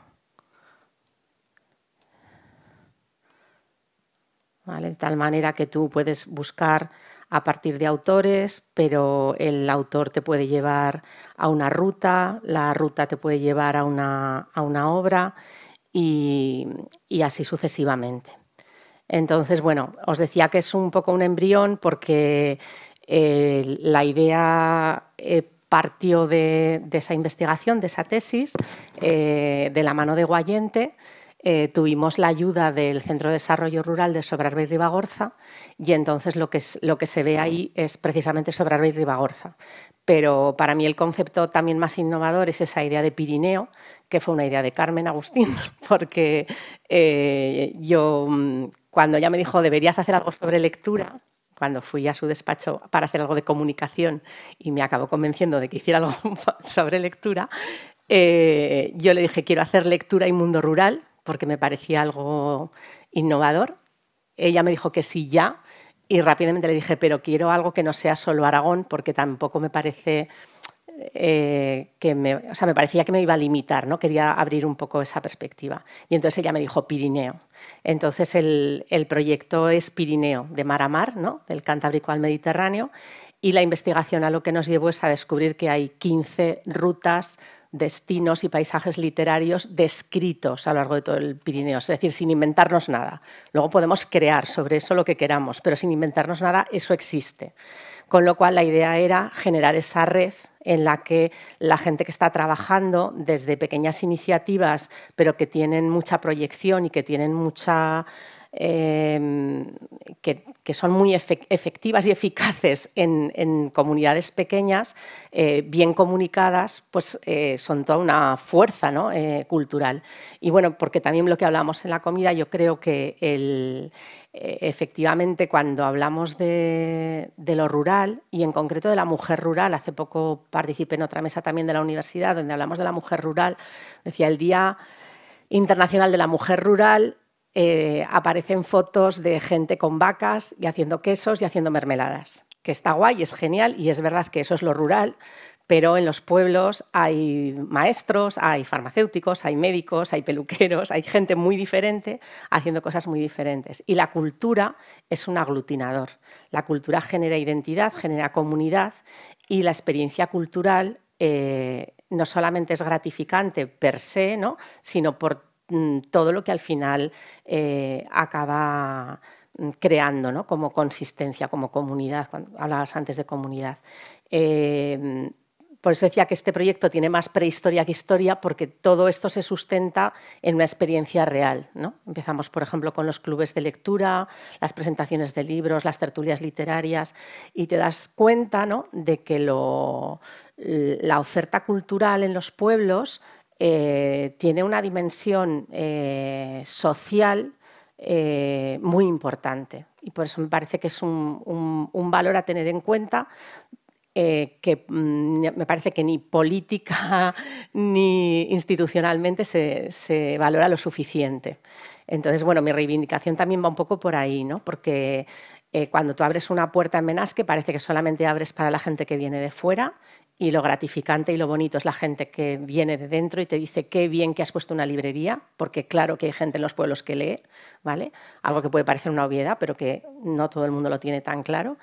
De tal manera que tú puedes buscar a partir de autores, pero el autor te puede llevar a una ruta, la ruta te puede llevar a una, obra y, así sucesivamente. Entonces, bueno, os decía que es un poco un embrión porque eh, la idea eh, partió de, esa investigación, de esa tesis, eh, de la mano de Guayente, eh, tuvimos la ayuda del Centro de Desarrollo Rural de Sobrarbe y Ribagorza y entonces lo que, es, lo que se ve ahí es precisamente Sobrarbe y Ribagorza. Pero para mí el concepto también más innovador es esa idea de Pirineo, que fue una idea de Carmen Agustín, [LAUGHS] porque eh, yo mm, cuando ella me dijo deberías hacer algo sobre lectura, cuando fui a su despacho para hacer algo de comunicación y me acabó convenciendo de que hiciera algo [LAUGHS] sobre lectura, eh, yo le dije quiero hacer lectura y mundo rural porque me parecía algo innovador. Ella me dijo que sí ya y rápidamente le dije, pero quiero algo que no sea solo Aragón, porque tampoco me parece eh, que me, o sea, me parecía que me iba a limitar, ¿no? Quería abrir un poco esa perspectiva. Y entonces ella me dijo Pirineo. Entonces el, proyecto es Pirineo, de mar a mar, ¿no? Del Cantábrico al Mediterráneo. Y la investigación a lo que nos llevó es a descubrir que hay 15 rutas destinos y paisajes literarios descritos a lo largo de todo el Pirineo, es decir, sin inventarnos nada. Luego podemos crear sobre eso lo que queramos, pero sin inventarnos nada, eso existe. Con lo cual la idea era generar esa red en la que la gente que está trabajando desde pequeñas iniciativas, pero que tienen mucha proyección y que tienen mucha Em, que, son muy efectivas y eficaces en, comunidades pequeñas, eh, bien comunicadas, pues eh, son toda una fuerza eh, cultural. Y bueno, porque también lo que hablamos en la comida, yo creo que el, efectivamente cuando hablamos de, lo rural y en concreto de la mujer rural, hace poco participé en otra mesa también de la universidad donde hablamos de la mujer rural, decía el Día Internacional de la Mujer Rural eh, aparecen fotos de gente con vacas y haciendo quesos y haciendo mermeladas, que está guay, es genial y es verdad que eso es lo rural, pero en los pueblos hay maestros, hay farmacéuticos, hay médicos, hay peluqueros, hay gente muy diferente haciendo cosas muy diferentes. Y la cultura es un aglutinador. La cultura genera identidad, genera comunidad y la experiencia cultural eh, no solamente es gratificante per se, ¿no? sino por Mm, todo lo que al final eh, acaba mm, creando como consistencia, como comunidad, cuando hablabas antes de comunidad. Eh, mm, por eso decía que este proyecto tiene más prehistoria que historia, porque todo esto se sustenta en una experiencia real. ¿no? Empezamos, por ejemplo, con los clubes de lectura, las presentaciones de libros, las tertulias literarias, y te das cuenta ¿no? de que la oferta cultural en los pueblos eh, tiene una dimensión eh, social eh, muy importante. Y por eso me parece que es un, valor a tener en cuenta. que mm, me parece que ni política [LAUGHS] ni institucionalmente se, valora lo suficiente. Entonces, bueno, mi reivindicación también va un poco por ahí, ¿no? Porque cuando tú abres una puerta en Menasque parece que solamente abres para la gente que viene de fuera y lo gratificante y lo bonito es la gente que viene de dentro y te dice qué bien que has puesto una librería, porque claro que hay gente en los pueblos que lee, ¿vale? Algo que puede parecer una obviedad, pero que no todo el mundo lo tiene tan claro.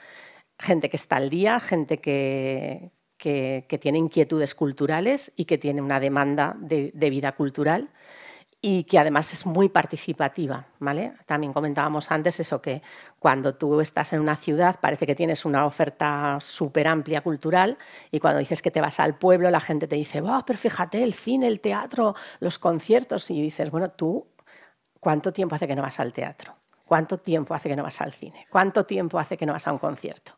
Gente que está al día, gente que, tiene inquietudes culturales y que tiene una demanda de vida cultural y que además es muy participativa, ¿vale? También comentábamos antes eso que cuando tú estás en una ciudad parece que tienes una oferta súper amplia cultural y cuando dices que te vas al pueblo la gente te dice, pero fíjate, el cine, el teatro, los conciertos y dices, bueno, tú, ¿cuánto tiempo hace que no vas al teatro? ¿Cuánto tiempo hace que no vas al cine? ¿Cuánto tiempo hace que no vas a un concierto?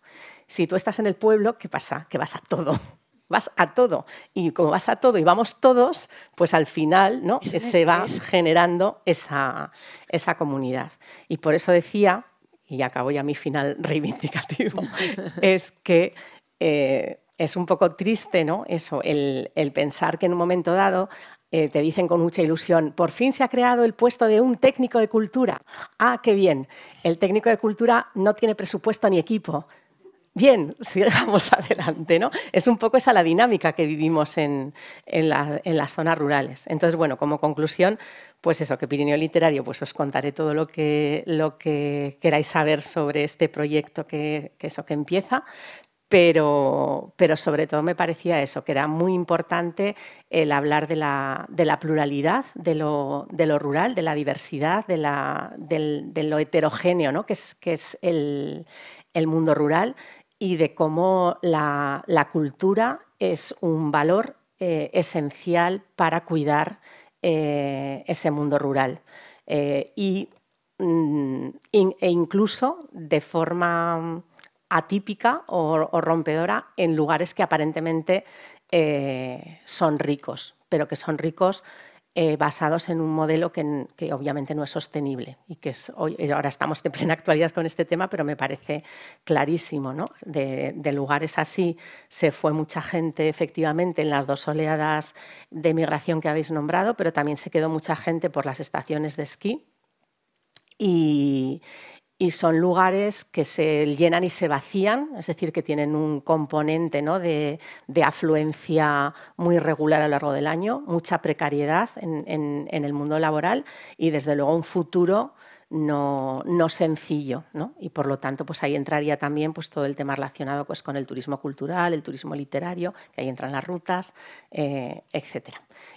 Si tú estás en el pueblo, ¿qué pasa? Que vas a todo vas a todo. Y como vas a todo y vamos todos, pues al final ¿no? se va generando esa, comunidad. Y por eso decía, y acabo ya mi final [LAUGHS] reivindicativo, [LAUGHS] es que... Eh, es un poco triste, Eso, el, pensar que en un momento dado eh, te dicen con mucha ilusión, por fin se ha creado el puesto de un técnico de cultura. Ah, qué bien. El técnico de cultura no tiene presupuesto ni equipo, Bien, [LAUGHS] sigamos adelante, ¿no? Es un poco esa la dinámica que vivimos en, las zonas rurales. Entonces, bueno, como conclusión, pues eso, que Pirineo Literario, pues os contaré todo lo que, queráis saber sobre este proyecto que, eso que empieza, pero, sobre todo me parecía eso, que era muy importante el hablar de la, pluralidad, de lo, rural, de la diversidad, de, lo heterogéneo, ¿no? Que es, que es el mundo rural y de cómo la, cultura es un valor eh, esencial para cuidar eh, ese mundo rural. Eh, mm, e incluso de forma atípica o rompedora en lugares que aparentemente son ricos, pero que son ricos eh, basados en un modelo que, obviamente no es sostenible y que es, hoy, eh, ahora estamos en plena actualidad con este tema, pero me parece clarísimo. ¿no? De, de, lugares así se fue mucha gente efectivamente en las dos oleadas de migración que habéis nombrado, pero también se quedó mucha gente por las estaciones de esquí. Y, y son lugares que se llenan y se vacían, es decir, que tienen un componente de, afluencia muy regular a lo largo del año, mucha precariedad en, el mundo laboral y desde luego un futuro no, sencillo. Y por lo tanto, pues ahí entraría también pues, todo el tema relacionado pues, con el turismo cultural, el turismo literario, que ahí entran las rutas, eh, etc.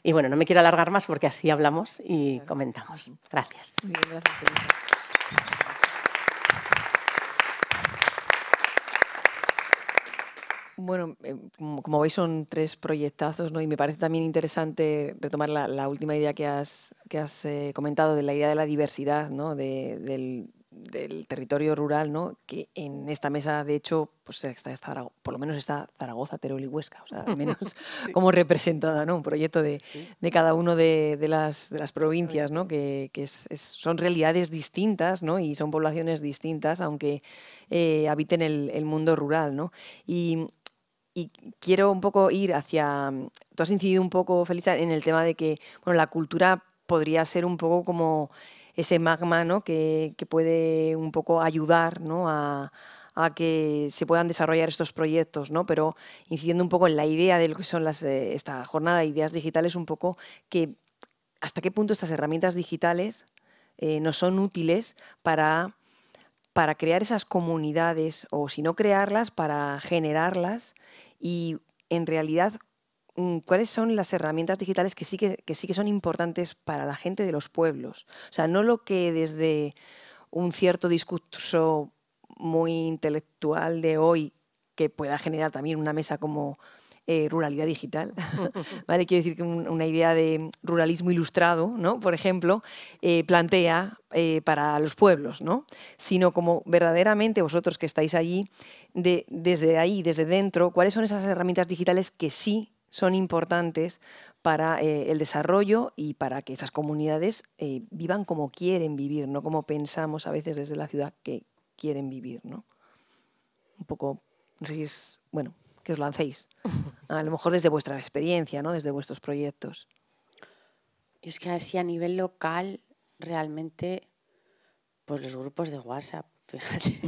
Y bueno, no me quiero alargar más porque así hablamos y comentamos. gracias. Bueno, em, como, veis son tres proyectazos, ¿no? Y me parece también interesante retomar la, última idea que has, que has eh, comentado, de la idea de la diversidad, ¿no? del, territorio rural, ¿no? Que en esta mesa, de hecho, pues está, por lo menos está Zaragoza, Teruel y Huesca, o sea, al menos [LAUGHS] como representada, ¿no? Un proyecto de, de cada uno de, de, las, de las provincias, ¿no? Que, que son realidades distintas, ¿no? Y son poblaciones distintas, aunque eh, habiten el, el mundo rural, ¿no? Y y quiero un poco ir hacia, mm, tú has incidido un poco, Felisa, en el tema de que bueno, la cultura podría ser un poco como ese magma ¿no? que, puede un poco ayudar a, que se puedan desarrollar estos proyectos, ¿no? pero incidiendo un poco en la idea de lo que son las, eh, esta jornada de ideas digitales, un poco que hasta qué punto estas herramientas digitales eh, nos son útiles para para crear esas comunidades o si no crearlas, para generarlas y en realidad mm, cuáles son las herramientas digitales que sí que, sí que son importantes para la gente de los pueblos. O sea, no lo que desde un cierto discurso muy intelectual de hoy que pueda generar también una mesa como eh, ruralidad digital, [LAUGHS] [LAUGHS] ¿vale? Quiere decir que una idea de ruralismo ilustrado, ¿no? Por ejemplo, eh, plantea eh, para los pueblos, ¿no? Sino como verdaderamente vosotros que estáis allí, de, desde ahí, desde dentro, ¿cuáles son esas herramientas digitales que sí son importantes para el desarrollo y para que esas comunidades vivan como quieren vivir, no como pensamos a veces desde la ciudad que quieren vivir, ¿no? Un poco, no sé si es, bueno, que os lancéis, a lo mejor desde vuestra experiencia, ¿no? desde vuestros proyectos. Y es que así a nivel local, realmente, pues los grupos de WhatsApp, [LAUGHS] fíjate.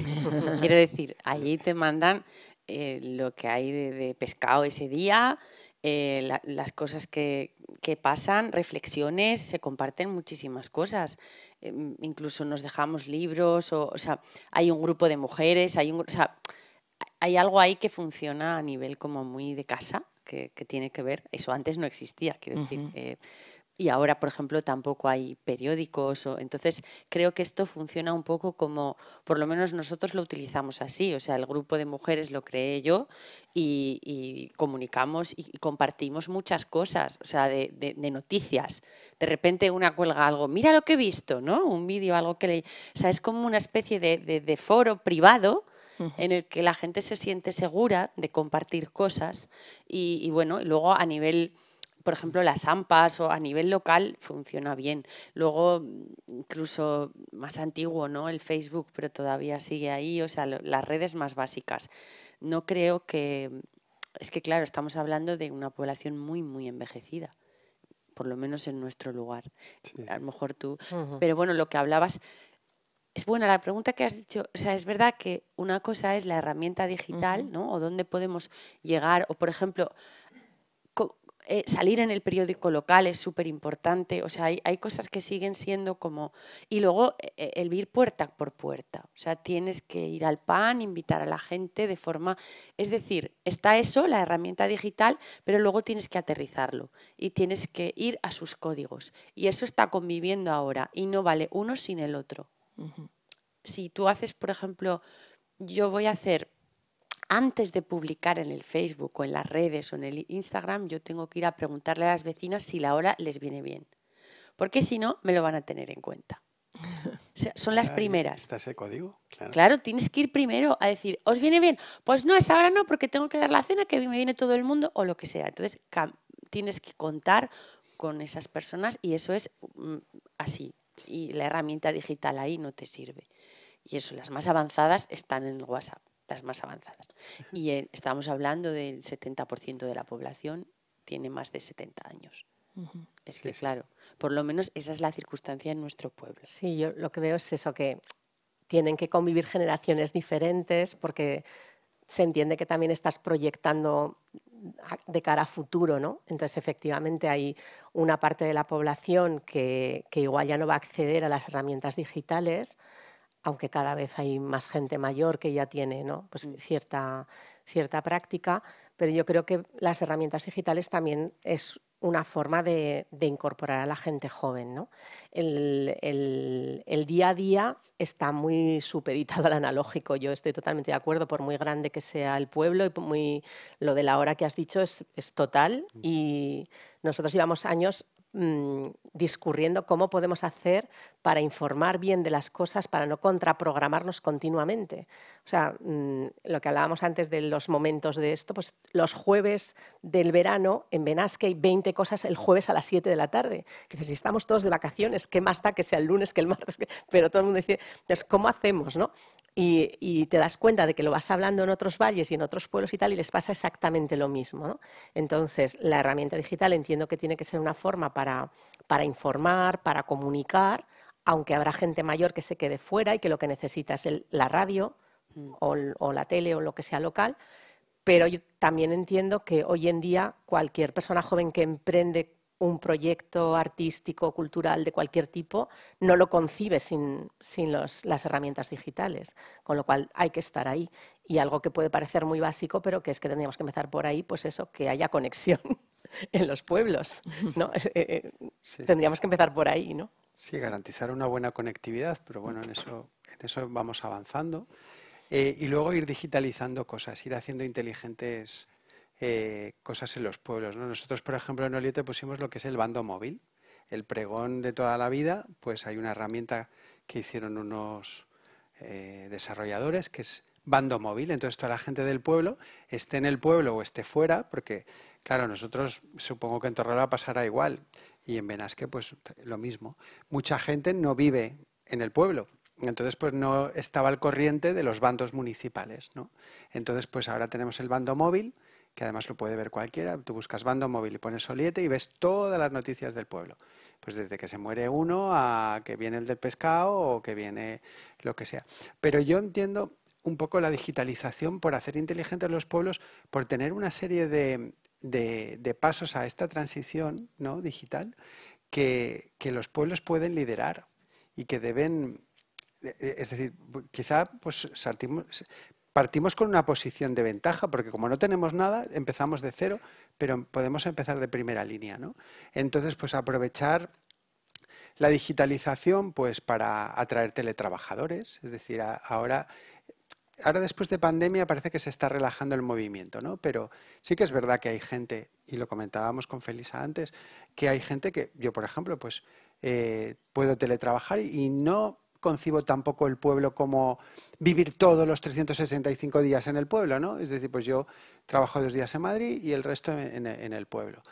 Quiero decir, allí te mandan eh, lo que hay de, pescado ese día, eh, las cosas que, pasan, reflexiones, se comparten muchísimas cosas. Em, incluso nos dejamos libros, o, sea, hay un grupo de mujeres, hay un, o sea, hay algo ahí que funciona a nivel como muy de casa, que, tiene que ver, eso antes no existía, quiero decir. Eh, y ahora, por ejemplo, tampoco hay periódicos. entonces, creo que esto funciona un poco como, por lo menos nosotros lo utilizamos así. O sea, el grupo de mujeres lo creé yo y, comunicamos y, compartimos muchas cosas, o sea, de, noticias. De repente una cuelga algo, mira lo que he visto, ¿no? Un vídeo, algo que le... O sea, es como una especie de, de foro privado en el que la gente se siente segura de compartir cosas y, bueno, luego a nivel por ejemplo, las AMPAs o a nivel local funciona bien. Luego, incluso más antiguo, ¿no? El Facebook, pero todavía sigue ahí, o sea, las redes más básicas. No creo que. Es que, claro, estamos hablando de una población muy, muy envejecida, por lo menos en nuestro lugar. A lo mejor tú. Pero bueno, lo que hablabas es buena la pregunta que has dicho. O sea, es verdad que una cosa es la herramienta digital, ¿no? O dónde podemos llegar. O, por ejemplo, eh, salir en el periódico local es súper importante. O sea, hay, cosas que siguen siendo como... Y luego eh, eh, el ir puerta por puerta. O sea, tienes que ir al PAN, invitar a la gente de forma... Es decir, está eso, la herramienta digital, pero luego tienes que aterrizarlo y tienes que ir a sus códigos. Y eso está conviviendo ahora y no vale uno sin el otro. Si tú haces, por ejemplo, yo voy a hacer antes de publicar en el Facebook o en las redes o en el Instagram, yo tengo que ir a preguntarle a las vecinas si la hora les viene bien. Porque si no, me lo van a tener en cuenta. [LAUGHS] son las primeras. Está ese código, Claro. tienes que ir primero a decir, ¿os viene bien? Pues no, es ahora no, porque tengo que dar la cena, que me viene todo el mundo o lo que sea. Entonces, tienes que contar con esas personas y eso es mm, así, y la herramienta digital ahí no te sirve. Y eso, las más avanzadas están en el WhatsApp, las más avanzadas. Y estamos hablando del 70% de la población tiene más de 70 años. Es que, claro, por lo menos esa es la circunstancia en nuestro pueblo. Sí, yo lo que veo es eso, que tienen que convivir generaciones diferentes porque se entiende que también estás proyectando de cara a futuro, ¿no? Entonces, efectivamente, hay una parte de la población que, igual ya no va a acceder a las herramientas digitales, aunque cada vez hay más gente mayor que ya tiene pues mm. cierta, cierta práctica, pero yo creo que las herramientas digitales también es una forma de, incorporar a la gente joven. ¿no? El, día a día está muy supeditado al analógico. Yo estoy totalmente de acuerdo, por muy grande que sea el pueblo, y muy, lo de la hora que has dicho es total. Mm. Y nosotros llevamos años Mm, discurriendo cómo podemos hacer para informar bien de las cosas, para no contraprogramarnos continuamente. O sea, mm, lo que hablábamos antes de los momentos de esto, pues los jueves del verano en Benasque hay 20 cosas el jueves a las 7 de la tarde. Que si estamos todos de vacaciones, ¿qué más da que sea el lunes que el martes? [LAUGHS] Pero todo el mundo dice, pues, ¿cómo hacemos? Y, te das cuenta de que lo vas hablando en otros valles y en otros pueblos y tal, y les pasa exactamente lo mismo. Entonces, la herramienta digital entiendo que tiene que ser una forma para, informar, para comunicar, aunque habrá gente mayor que se quede fuera y que lo que necesita es la radio mm, o, la tele o lo que sea local. Pero también entiendo que hoy en día cualquier persona joven que emprende un proyecto artístico, cultural de cualquier tipo, no lo concibe sin, las herramientas digitales, con lo cual hay que estar ahí. Y algo que puede parecer muy básico, pero que es que tendríamos que empezar por ahí, pues eso, que haya conexión. [LAUGHS] en los pueblos. ¿no? [LAUGHS] Eh, eh, tendríamos que empezar por ahí, ¿no? Sí, garantizar una buena conectividad, pero bueno, en eso, en eso vamos avanzando. Eh, y luego ir digitalizando cosas, ir haciendo inteligentes cosas en los pueblos. Nosotros, por ejemplo, en Oliete pusimos lo que es el bando móvil. El pregón de toda la vida, pues hay una herramienta que hicieron unos desarrolladores que es bando móvil. Entonces, toda la gente del pueblo, esté en el pueblo o esté fuera, porque Claro, nosotros supongo que en Torrela pasará igual y en Benasque pues lo mismo. Mucha gente no vive en el pueblo, entonces pues no estaba al corriente de los bandos municipales, ¿no? Entonces pues ahora tenemos el bando móvil, que además lo puede ver cualquiera, tú buscas bando móvil y pones Soliete y ves todas las noticias del pueblo. Pues desde que se muere uno a que viene el del pescado o que viene lo que sea. Pero yo entiendo un poco la digitalización por hacer inteligentes los pueblos, por tener una serie de, de, pasos a esta transición ¿no? digital que, los pueblos pueden liderar y que deben, e, e, es decir, quizá pues partimos con una posición de ventaja, porque como no tenemos nada, empezamos de cero, pero podemos empezar de primera línea. ¿no? Entonces, pues aprovechar la digitalización pues para atraer teletrabajadores, es decir, ahora ahora después de pandemia parece que se está relajando el movimiento, ¿no? Pero sí que es verdad que hay gente, y lo comentábamos con Felisa antes, que hay gente que yo, por ejemplo, pues eh, puedo teletrabajar y no concibo tampoco el pueblo como vivir todos los 365 días en el pueblo, ¿no? Es decir, pues yo trabajo dos días en Madrid y el resto en, en el pueblo.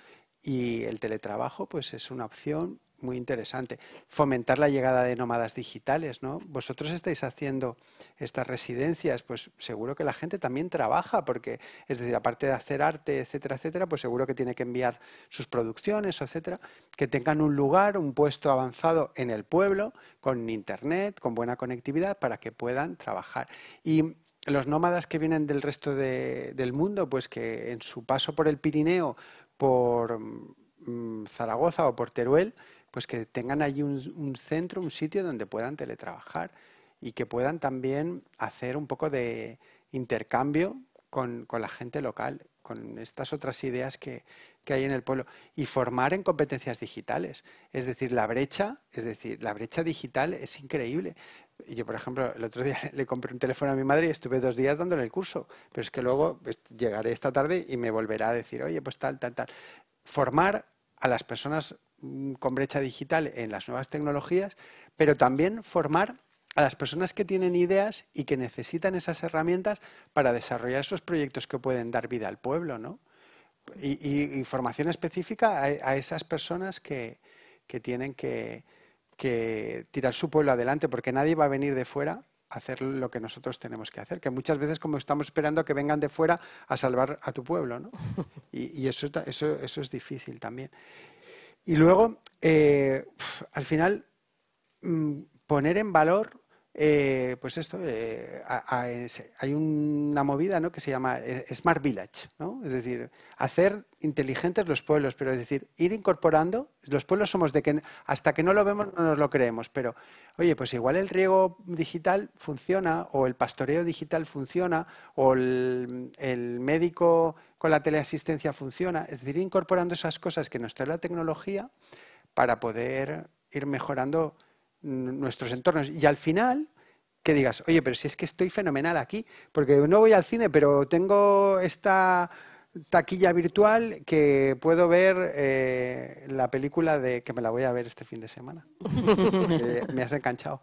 Y el teletrabajo, pues es una opción muy interesante. Fomentar la llegada de nómadas digitales, ¿no? Vosotros estáis haciendo estas residencias, pues seguro que la gente también trabaja, porque, es decir, aparte de hacer arte, etcétera, etcétera, pues seguro que tiene que enviar sus producciones, etcétera, que tengan un lugar, un puesto avanzado en el pueblo, con internet, con buena conectividad, para que puedan trabajar. Y los nómadas que vienen del resto de, del mundo, pues que en su paso por el Pirineo, por mm, Zaragoza o por Teruel, pues que tengan allí un, centro, un sitio donde puedan teletrabajar y que puedan también hacer un poco de intercambio con, la gente local, con estas otras ideas que, hay en el pueblo, y formar en competencias digitales. Es decir, la brecha, es decir, la brecha digital es increíble. Yo, por ejemplo, el otro día [LAUGHS] le compré un teléfono a mi madre y estuve dos días dándole el curso, pero es que luego pues, llegaré esta tarde y me volverá a decir, oye, pues tal, tal, tal. Formar a las personas Mm, con brecha digital en las nuevas tecnologías, pero también formar a las personas que tienen ideas y que necesitan esas herramientas para desarrollar esos proyectos que pueden dar vida al pueblo, ¿no? Y, formación específica a, esas personas que, tienen que, que tirar su pueblo adelante, porque nadie va a venir de fuera a hacer lo que nosotros tenemos que hacer, que muchas veces como estamos esperando que vengan de fuera a salvar a tu pueblo, ¿no? [LAUGHS] Y, y eso, eso, eso es difícil también. Y luego, eh, al final, mm, poner en valor, eh, pues esto, eh, hay una movida ¿no? que se llama Smart Village, ¿no? es decir, hacer inteligentes los pueblos, pero es decir, ir incorporando, los pueblos somos de que hasta que no lo vemos no nos lo creemos, pero oye, pues igual el riego digital funciona, o el pastoreo digital funciona, o el médico con la teleasistencia funciona. Es decir, incorporando esas cosas que nos trae la tecnología para poder ir mejorando nuestros entornos. Y al final, que digas, oye, pero si es que estoy fenomenal aquí, porque no voy al cine, pero tengo esta taquilla virtual que puedo ver eh, la película de que me la voy a ver este fin de semana. [LAUGHS] Eh, me has enganchado.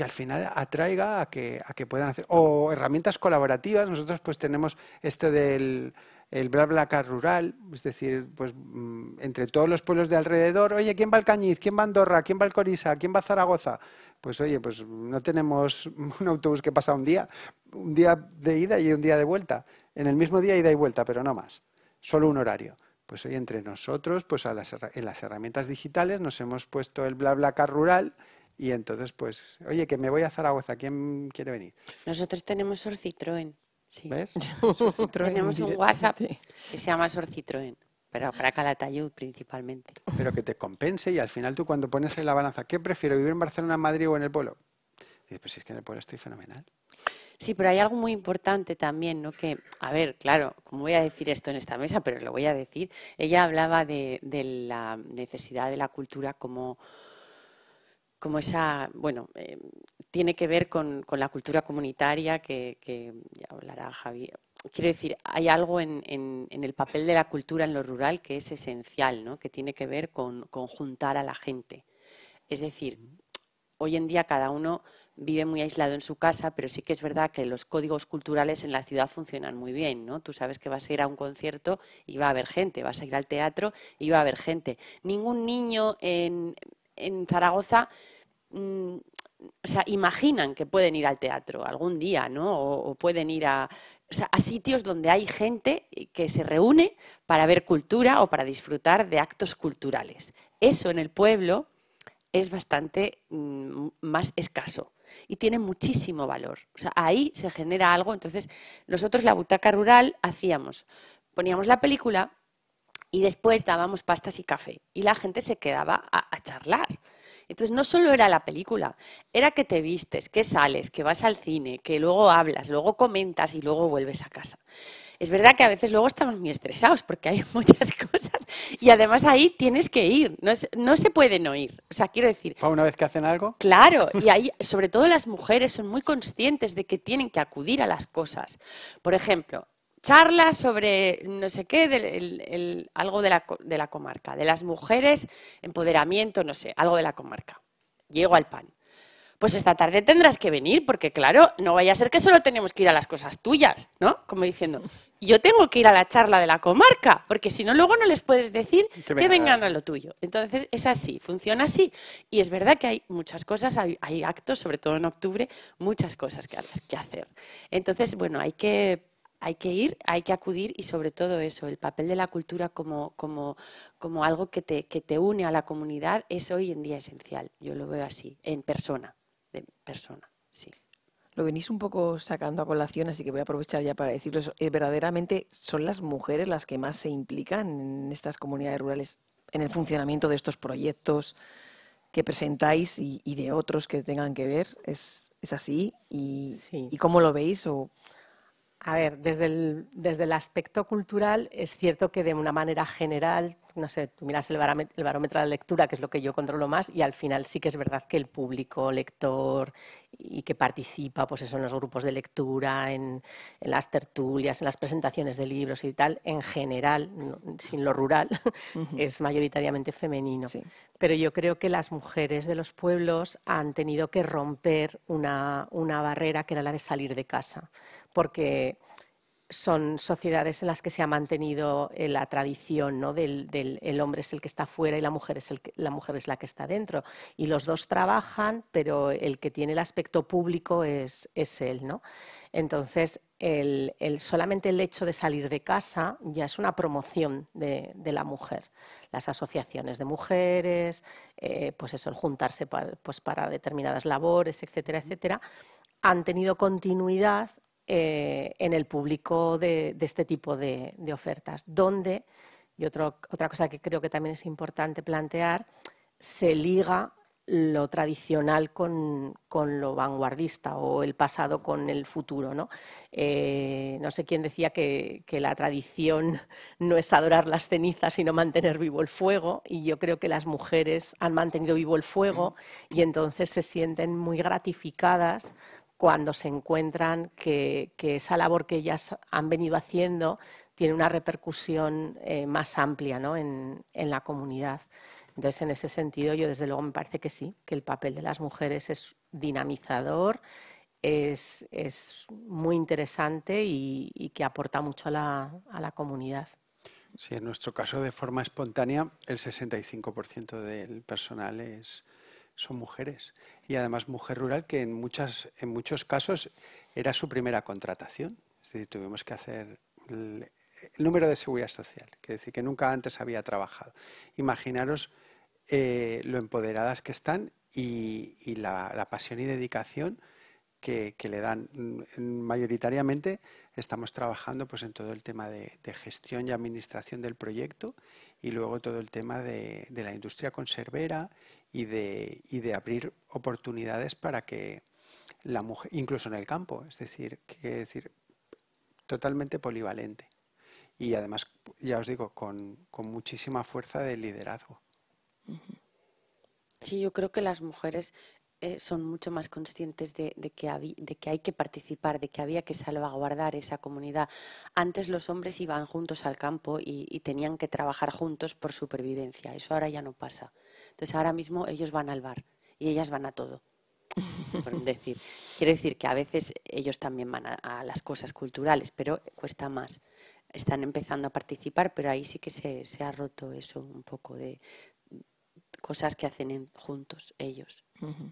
...y al final atraiga a que, a que puedan hacer. O herramientas colaborativas, nosotros pues tenemos este del el car rural, es decir, pues mm, entre todos los pueblos de alrededor, oye, ¿quién va al Cañiz? ¿Quién va a Andorra? ¿Quién va a Corisa? ¿Quién va a Zaragoza? Pues oye, pues no tenemos [LAUGHS] un autobús que pasa un día, un día de ida y un día de vuelta, en el mismo día ida y vuelta, pero no más, solo un horario. Pues hoy entre nosotros, pues en las herramientas digitales nos hemos puesto el bla car rural y entonces, pues, oye, que me voy a Zaragoza, ¿quién quiere venir? Nosotros tenemos Sor ¿Ves? [LAUGHS] tenemos un WhatsApp que se llama Sor Pero para Calatayud principalmente. Pero que te compense y al final tú cuando pones en la balanza, ¿qué prefiero, vivir en Barcelona, Madrid o en el pueblo? Dices, pues si es que en el pueblo estoy fenomenal. Sí, pero hay algo muy importante también, ¿no? Que, a ver, claro, como voy a decir esto en esta mesa, pero lo voy a decir. Ella hablaba de la necesidad de la cultura como, como esa, bueno, eh, tiene que ver con, la cultura comunitaria que, ya hablará Javier. Quiero decir, hay algo en, el papel de la cultura en lo rural que es esencial, ¿no? que tiene que ver con, con juntar a la gente. Es decir, hoy en día cada uno vive muy aislado en su casa, pero sí que es verdad que los códigos culturales en la ciudad funcionan muy bien, ¿no? Tú sabes que vas a ir a un concierto y va a haber gente, vas a ir al teatro y va a haber gente. Ningún niño en, en Zaragoza mm, sea, imaginan que pueden ir al teatro algún día, ¿no? O, pueden ir a, sitios donde hay gente que se reúne para ver cultura o para disfrutar de actos culturales. Eso en el pueblo es bastante mm, más escaso y tiene muchísimo valor. O sea, ahí se genera algo. Entonces, nosotros la butaca rural hacíamos, poníamos la película y después dábamos pastas y café y la gente se quedaba a, charlar. Entonces no solo era la película, era que te vistes, que sales, que vas al cine, que luego hablas, luego comentas y luego vuelves a casa. Es verdad que a veces luego estamos muy estresados porque hay [LAUGHS] muchas cosas y además ahí tienes que ir, no, no se pueden oír O sea, quiero decir... Una vez que hacen algo. Claro, [LAUGHS] y ahí sobre todo las mujeres son muy conscientes de que tienen que acudir a las cosas. Por ejemplo, charla sobre no sé qué, algo de la, comarca, de las mujeres, empoderamiento, no sé, algo de la comarca. Llego al pan. Pues esta tarde tendrás que venir, porque claro, no vaya a ser que solo tenemos que ir a las cosas tuyas, ¿no? Como diciendo, yo tengo que ir a la charla de la comarca, porque si no, luego no les puedes decir que, vengan a lo tuyo. Entonces, es así, funciona así. Y es verdad que hay muchas cosas, hay, actos, sobre todo en octubre, muchas cosas que, que hacer. Entonces, bueno, hay que hay que ir, hay que acudir y sobre todo eso, el papel de la cultura como, algo que te, une a la comunidad es hoy en día esencial. Yo lo veo así, en persona, en persona, sí. Lo venís un poco sacando a colación, así que voy a aprovechar ya para decirlo. Eh, verdaderamente son las mujeres las que más se implican en estas comunidades rurales, en el funcionamiento de estos proyectos que presentáis y, de otros que tengan que ver. ¿Es, así? ¿Y, ¿Y cómo lo veis? ¿O a ver, desde el, aspecto cultural es cierto que de una manera general, no sé, tú miras el barómetro, de la lectura, que es lo que yo controlo más, y al final sí que es verdad que el público lector y que participa pues eso, en los grupos de lectura, en, las tertulias, en las presentaciones de libros y tal, en general, sin lo rural, [LAUGHS] es mayoritariamente femenino. Pero yo creo que las mujeres de los pueblos han tenido que romper una barrera que era la de salir de casa porque son sociedades en las que se ha mantenido eh, la tradición del, hombre es el que está fuera y la mujer, es la mujer es la que está dentro. Y los dos trabajan, pero el que tiene el aspecto público es, él. ¿no? Entonces, solamente el hecho de salir de casa ya es una promoción de, la mujer. Las asociaciones de mujeres, eh, pues eso, el juntarse pues para determinadas labores, etcétera, etcétera, han tenido continuidad eh, en el público de, este tipo de, ofertas, donde, y otra cosa que creo que también es importante plantear, se liga lo tradicional con, lo vanguardista o el pasado con el futuro. No, eh, sé quién decía que, la tradición [LAUGHS] no es adorar las cenizas, sino mantener vivo el fuego. Y yo creo que las mujeres han mantenido vivo el fuego y entonces se sienten muy gratificadas cuando se encuentran que, esa labor que ellas han venido haciendo tiene una repercusión eh, más amplia ¿no? en, la comunidad. Entonces, en ese sentido, yo desde luego me parece que sí, que el papel de las mujeres es dinamizador, es, muy interesante y, que aporta mucho a la, a la comunidad. Sí, en nuestro caso, de forma espontánea, el 65% del personal es, son mujeres. Y además mujer rural que en, muchas, en muchos casos era su primera contratación. Es decir, tuvimos que hacer el, número de seguridad social, que decir, que nunca antes había trabajado. Imaginaros eh, lo empoderadas que están y, la, pasión y dedicación que, le dan. Mm, mayoritariamente estamos trabajando pues, en todo el tema de, gestión y administración del proyecto y luego todo el tema de la industria conservera y de, y de abrir oportunidades para que la mujer, incluso en el campo, es decir, que decir, totalmente polivalente. Y además, ya os digo, con, con muchísima fuerza de liderazgo. Sí, yo creo que las mujeres eh, son mucho más conscientes de, que hay que participar, de que había que salvaguardar esa comunidad. Antes los hombres iban juntos al campo y, tenían que trabajar juntos por supervivencia. Eso ahora ya no pasa. Entonces ahora mismo ellos van al bar y ellas van a todo. Por [LAUGHS] decir. decir que a veces ellos también van a, las cosas culturales, pero cuesta más. Están empezando a participar, pero ahí sí que se, ha roto eso un poco de cosas que hacen juntos ellos.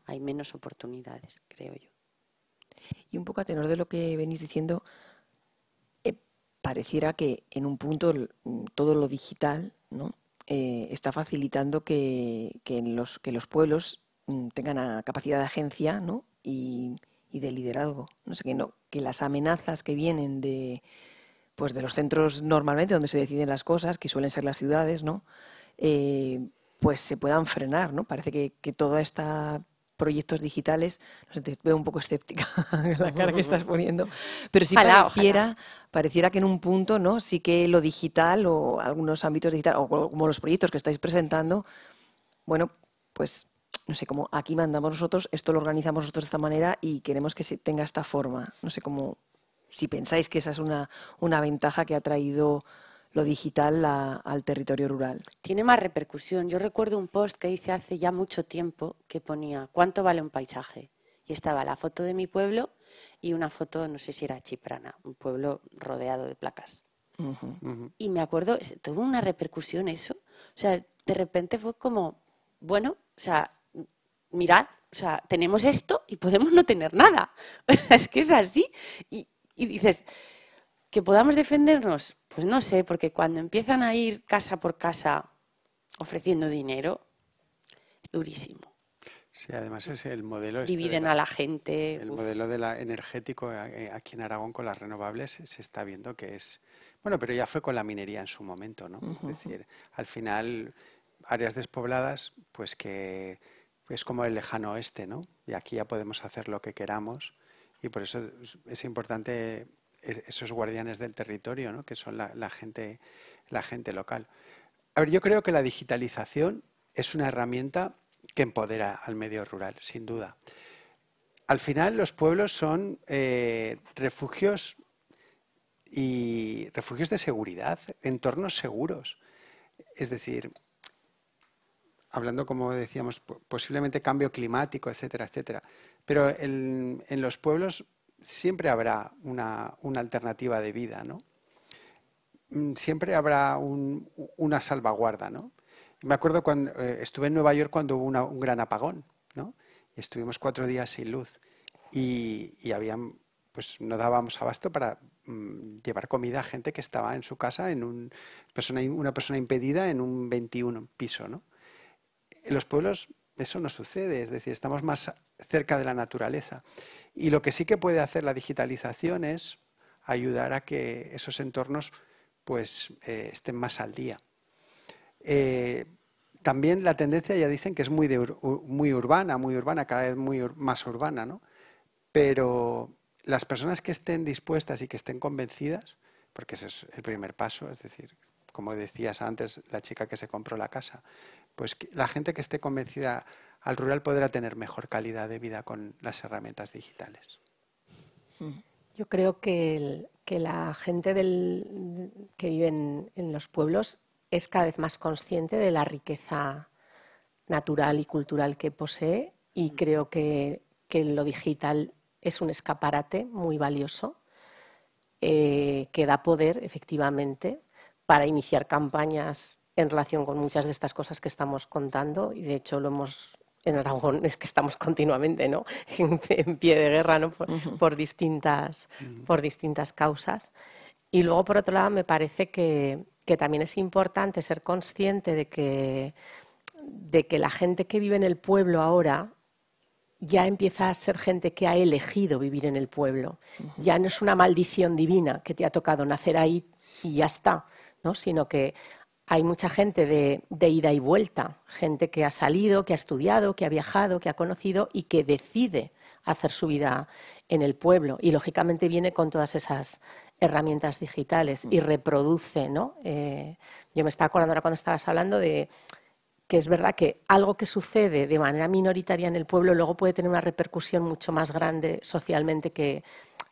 Hay menos oportunidades, creo yo. Y un poco a tenor de lo que venís diciendo, eh, pareciera que en un punto mm, todo lo digital ¿no? Eh, está facilitando que, que, los, pueblos mm, tengan capacidad de agencia ¿no? y, de liderazgo. No sé, que, no, que las amenazas que vienen de, pues de los centros normalmente donde se deciden las cosas, que suelen ser las ciudades, ¿no? Eh, pues se puedan frenar, ¿no? Parece que, que toda esta proyectos digitales, no sé, te veo un poco escéptica [LAUGHS] la cara que estás poniendo, pero si pareciera, pareciera que en un punto, ¿no? Sí que lo digital o algunos ámbitos digitales, o como los proyectos que estáis presentando, bueno, pues no sé, como aquí mandamos nosotros, esto lo organizamos nosotros de esta manera y queremos que se tenga esta forma. No sé cómo, si pensáis que esa es una ventaja que ha traído lo digital al territorio rural. Tiene más repercusión. Yo recuerdo un post que hice hace ya mucho tiempo que ponía ¿cuánto vale un paisaje? Y estaba la foto de mi pueblo y una foto, no sé si era Chiprana, un pueblo rodeado de placas. Y me acuerdo, tuvo una repercusión eso. O sea, de repente fue como, bueno, o sea, mirad, o sea, tenemos esto y podemos no tener nada. [LAUGHS] O sea, es que es así. y dices, ¿Que podamos defendernos? Pues no sé, porque cuando empiezan a ir casa por casa ofreciendo dinero, es durísimo. Sí, además es el modelo. Este Dividen a la gente. El modelo de la energético eh, eh, aquí en Aragón con las renovables se está viendo que es. Bueno, pero ya fue con la minería en su momento, ¿no? Es decir, al final, áreas despobladas, pues que es como el lejano oeste, ¿no? Y aquí ya podemos hacer lo que queramos. Y por eso es importante esos guardianes del territorio, ¿no? que son la, gente, local. A ver, yo creo que la digitalización es una herramienta que empodera al medio rural, sin duda. Al final los pueblos son eh, refugios y refugios de seguridad, entornos seguros. Es decir, hablando como decíamos, posiblemente cambio climático, etcétera, etcétera. Pero en los pueblos siempre habrá una, alternativa de vida, ¿no? Mm, siempre habrá una salvaguarda, ¿no? Me acuerdo cuando eh, estuve en Nueva York cuando hubo un gran apagón, ¿no? estuvimos cuatro días sin luz y, habían, pues no dábamos abasto para mm, llevar comida a gente que estaba en su casa, en un persona, una persona impedida en un 21 piso, ¿no? Los pueblos eso no sucede, es decir, estamos más cerca de la naturaleza. Y lo que sí que puede hacer la digitalización es ayudar a que esos entornos pues, eh, estén más al día. Eh, también la tendencia ya dicen que es muy, muy urbana, muy urbana, cada vez muy más urbana, ¿no? Pero las personas que estén dispuestas y que estén convencidas, porque ese es el primer paso, es decir, como decías antes, la chica que se compró la casa, pues la gente que esté convencida al rural podrá tener mejor calidad de vida con las herramientas digitales. Yo creo que, la gente que vive en, los pueblos es cada vez más consciente de la riqueza natural y cultural que posee y mm. creo que, lo digital es un escaparate muy valioso eh, que da poder, efectivamente, para iniciar campañas en relación con muchas de estas cosas que estamos contando y de hecho lo hemos en Aragón es que estamos continuamente ¿no? [LAUGHS] en, pie de guerra por, distintas, mm. por distintas causas. Y luego, por otro lado, me parece que, que también es importante ser consciente de que, de que la gente que vive en el pueblo ahora ya empieza a ser gente que ha elegido vivir en el pueblo. Ya no es una maldición divina que te ha tocado nacer ahí y ya está, ¿no? sino que hay mucha gente de, ida y vuelta, gente que ha salido, que ha estudiado, que ha viajado, que ha conocido y que decide hacer su vida en el pueblo. Y lógicamente viene con todas esas herramientas digitales y reproduce, ¿no? Eh, yo me estaba acordando ahora cuando estabas hablando de que es verdad que algo que sucede de manera minoritaria en el pueblo luego puede tener una repercusión mucho más grande socialmente que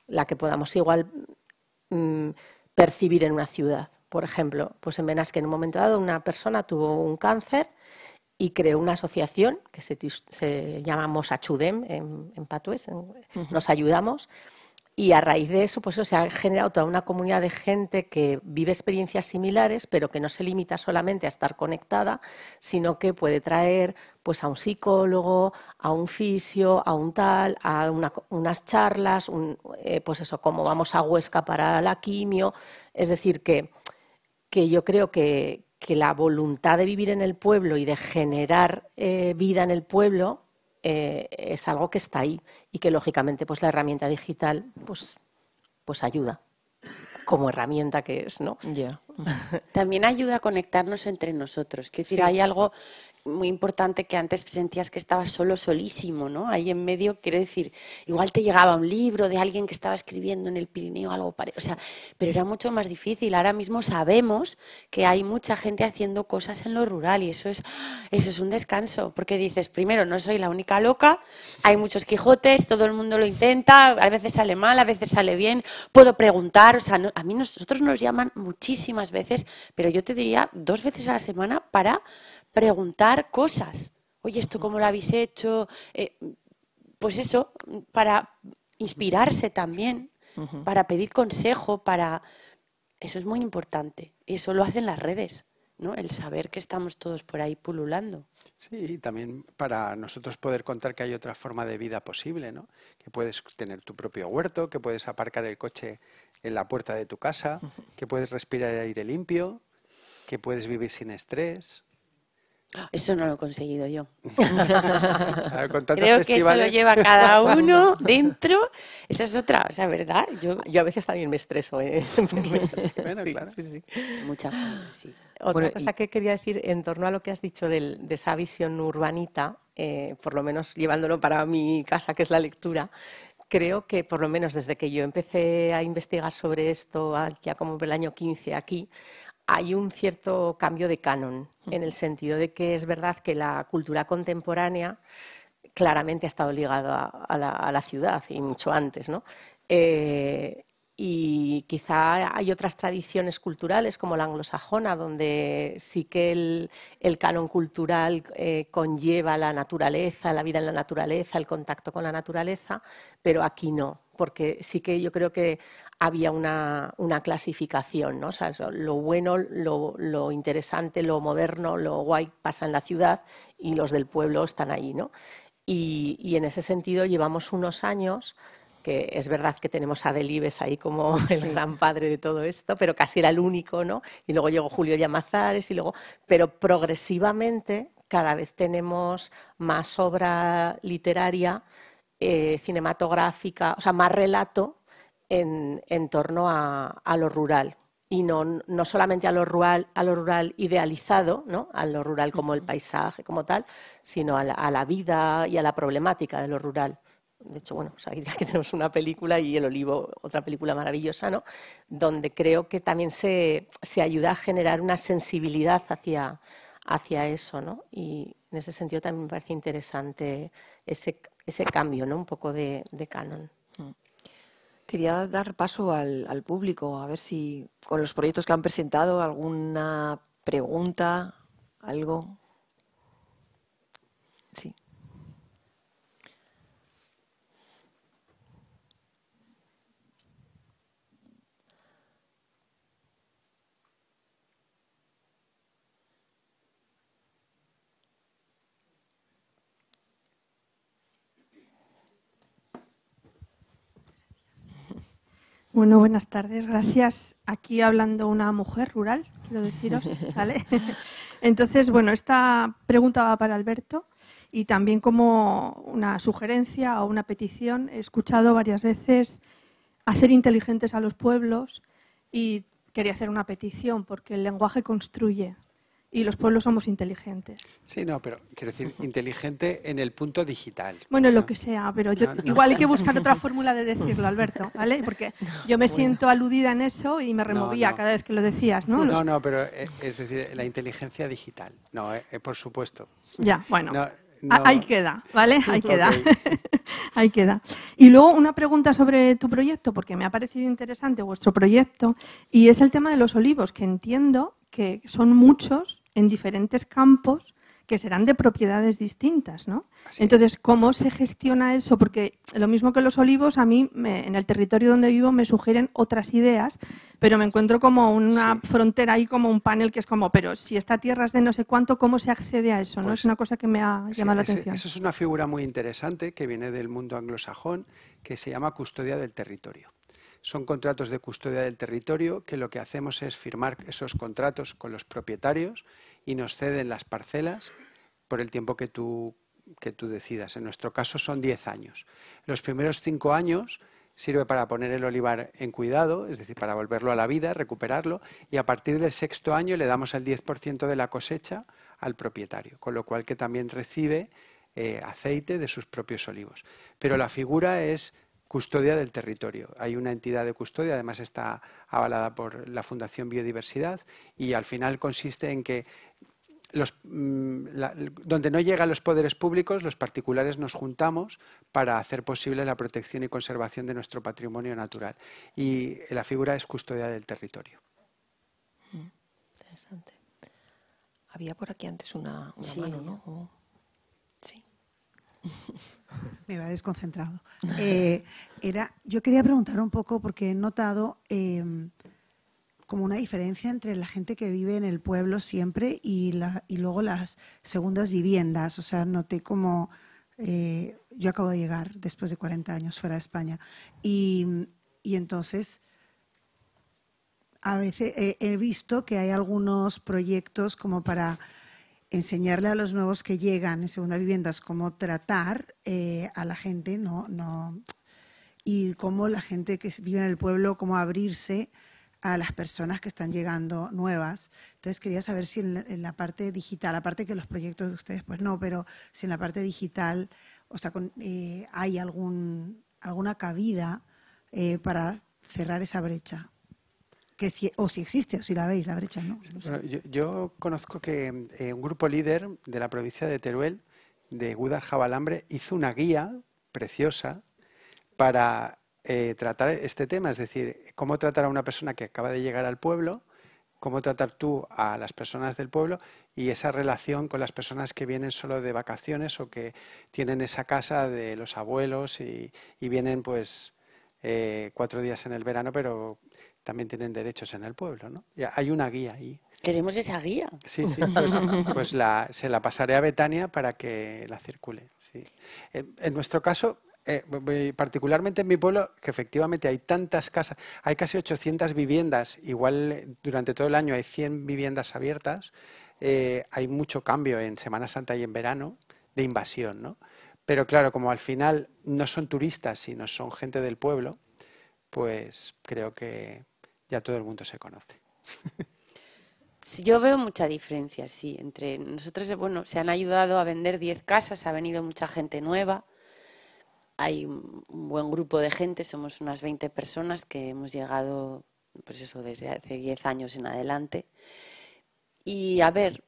la que podamos igual mm, percibir en una ciudad. Por ejemplo, pues en Venas que en un momento dado una persona tuvo un cáncer y creó una asociación que se, se llama en, en Patués, nos ayudamos. Y a raíz de eso, pues se ha generado toda una comunidad de gente que vive experiencias similares, pero que no se limita solamente a estar conectada, sino que puede traer pues a un psicólogo, a un fisio, a un tal, a unas charlas, un, eh, pues eso, como vamos a Huesca para la quimio. Es decir, que que yo creo que, la voluntad de vivir en el pueblo y de generar eh, vida en el pueblo eh, es algo que está ahí y que lógicamente pues la herramienta digital pues, pues ayuda como herramienta que es, ¿no? También ayuda a conectarnos entre nosotros. Que decir, hay algo muy importante que antes sentías que estabas solo, solísimo, ¿no? Ahí en medio, quiero decir, igual te llegaba un libro de alguien que estaba escribiendo en el Pirineo, algo parecido, o sea, pero era mucho más difícil. Ahora mismo sabemos que hay mucha gente haciendo cosas en lo rural y eso es, eso es un descanso, porque dices, primero, no soy la única loca, hay muchos Quijotes, todo el mundo lo intenta, a veces sale mal, a veces sale bien, puedo preguntar, o sea, a mí nosotros nos llaman muchísimas veces, pero yo te diría dos veces a la semana para preguntar cosas. Oye, ¿esto cómo lo habéis hecho? Eh, pues eso, para inspirarse también, para pedir consejo, para... Eso es muy importante. Eso lo hacen las redes, ¿no? El saber que estamos todos por ahí pululando. Sí, y también para nosotros poder contar que hay otra forma de vida posible, ¿no? Que puedes tener tu propio huerto, que puedes aparcar el coche en la puerta de tu casa, que puedes respirar aire limpio, que puedes vivir sin estrés, eso no lo he conseguido yo. [LAUGHS] Creo que eso lo lleva cada [LAUGHS] uno dentro. Esa es otra, o sea, ¿verdad? Yo, ah, a veces también me estreso. ¿eh? [LAUGHS] Mucha sí. Otra cosa que quería decir en torno a lo que has dicho de esa visión urbanita, eh, por lo menos llevándolo para mi casa, que es la lectura, creo que por lo menos desde que yo empecé a investigar sobre esto, ya como el año 15 aquí, hay un cierto cambio de canon, en el sentido de que es verdad que la cultura contemporánea claramente ha estado ligada a, la, ciudad y mucho antes, ¿no? Eh, y quizá hay otras tradiciones culturales como la anglosajona, donde sí que el, canon cultural eh, conlleva la naturaleza, la vida en la naturaleza, el contacto con la naturaleza, pero aquí no, porque sí que yo creo que había una, una clasificación, ¿no? O sea, lo bueno, lo, lo, interesante, lo moderno, lo guay pasa en la ciudad y los del pueblo están ahí, ¿no? Y, y en ese sentido llevamos unos años que es verdad que tenemos a Delibes ahí como [LAUGHS] el gran padre de todo esto, pero casi era el único, ¿no? Y luego llegó Julio Llamazares y luego, pero progresivamente cada vez tenemos más obra literaria, eh, cinematográfica, o sea, más relato en, torno a, lo rural y no, no solamente a lo rural, rural idealizado, ¿no? a lo rural como el paisaje, como tal, sino a la, vida y a la problemática de lo rural. De hecho, bueno, sabéis pues que tenemos una película y El Olivo, otra película maravillosa, ¿no? Donde creo que también se, se ayuda a generar una sensibilidad hacia, hacia eso, ¿no? Y en ese sentido también me parece interesante ese, ese cambio, ¿no? Un poco de canon. Mm. Quería dar paso al, público, a ver si con los proyectos que han presentado, alguna pregunta, algo. Sí. Bueno, buenas tardes, gracias. Aquí hablando una mujer rural, quiero deciros, [LAUGHS] Entonces, bueno, esta pregunta va para Alberto y también como una sugerencia o una petición. He escuchado varias veces hacer inteligentes a los pueblos y quería hacer una petición porque el lenguaje construye y los pueblos somos inteligentes. Sí, no, pero quiero decir, inteligente en el punto digital. Bueno, lo que sea, pero yo, igual hay que buscar otra [LAUGHS] fórmula de decirlo, Alberto, ¿vale? Porque [LAUGHS] yo me siento aludida en eso y me removía cada vez que lo decías, ¿no? No, no, pero eh, es decir, la inteligencia digital, no, eh, eh, por supuesto. Ya, bueno. Ahí queda, ¿vale? [LAUGHS] Ahí queda. [LAUGHS] Ahí queda. Y luego una pregunta sobre tu proyecto, porque me ha parecido interesante vuestro proyecto, y es el tema de los olivos, que entiendo que son muchos en diferentes campos que serán de propiedades distintas, ¿no? Entonces, ¿cómo se gestiona eso? Porque lo mismo que los olivos, a mí en el territorio donde vivo me sugieren otras ideas, pero me encuentro como una frontera ahí, como un panel que es como, pero si esta tierra es de no sé cuánto, ¿cómo se accede a eso? ¿no? Pues es una cosa que me ha llamado la atención. Esa es una figura muy interesante que viene del mundo anglosajón, que se llama custodia del territorio son contratos de custodia del territorio, que lo que hacemos es firmar esos contratos con los propietarios y nos ceden las parcelas por el tiempo que tú, decidas. En nuestro caso son 10 años. Los primeros 5 años sirve para poner el olivar en cuidado, es decir, para volverlo a la vida, recuperarlo, y a partir del sexto año le damos el 10% de la cosecha al propietario, con lo cual que también recibe eh, aceite de sus propios olivos. Pero la figura es custodia del territorio. Hay una entidad de custodia, además está avalada por la Fundación Biodiversidad, y al final consiste en que Mm, donde no llegan los poderes públicos, los particulares nos juntamos para hacer posible la protección y conservación de nuestro patrimonio natural. Y la figura es custodia del territorio. Mm, interesante. Había por aquí antes una, sí. mano, ¿no? Sí. [LAUGHS] Me va desconcentrado. Eh, era, yo quería preguntar un poco porque he notado... Em, como una diferencia entre la gente que vive en el pueblo siempre y, la, y luego las segundas viviendas. O sea, noté como... Eh, yo acabo de llegar después de 40 años fuera de España y, entonces a veces eh, he visto que hay algunos proyectos como para enseñarle a los nuevos que llegan en segundas viviendas cómo tratar eh, a la gente, no, no, y cómo la gente que vive en el pueblo, cómo abrirse a las personas que están llegando nuevas. Entonces quería saber si en la, parte digital, aparte que los proyectos de ustedes, pues no, pero si en la parte digital, o sea, eh, hay algún, alguna cabida eh, para cerrar esa brecha. Que o si existe, o si la veis, la brecha, ¿no? yo, conozco que eh, un grupo líder de la provincia de Teruel, de Gudar Jabalambre, hizo una guía preciosa para eh, tratar este tema, es decir, cómo tratar a una persona que acaba de llegar al pueblo, cómo tratar tú a las personas del pueblo y esa relación con las personas que vienen solo de vacaciones o que tienen esa casa de los abuelos y, vienen pues eh, cuatro días en el verano, pero también tienen derechos en el pueblo, ¿no? hay una guía ahí. Queremos esa guía. Sí, sí, pues, pues, la, se la pasaré a Betania para que la circule. en nuestro caso, eh, particularmente en mi pueblo, que efectivamente hay tantas casas, hay casi 800 viviendas, igual eh, durante todo el año hay 100 viviendas abiertas, eh, hay mucho cambio en Semana Santa y en verano de invasión, ¿no? Pero claro, como al final no son turistas, sino son gente del pueblo, pues creo que ya todo el mundo se conoce. Yo veo mucha diferencia, sí, entre nosotros, bueno, se han ayudado a vender 10 casas, ha venido mucha gente nueva, hay un buen grupo de gente, somos unas 20 personas que hemos llegado, pues eso, desde hace 10 años en adelante. Y a ver,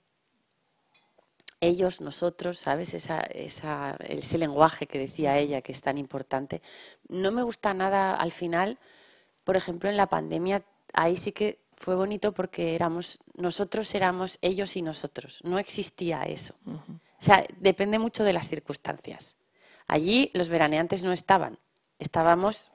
ellos, nosotros, ¿sabes? Esa, ese lenguaje que decía ella que es tan importante. No me gusta nada al final, por ejemplo, en la pandemia, ahí sí que fue bonito porque éramos, nosotros éramos ellos y nosotros, no existía eso. O sea, depende mucho de las circunstancias. Allí los veraneantes no estaban, estábamos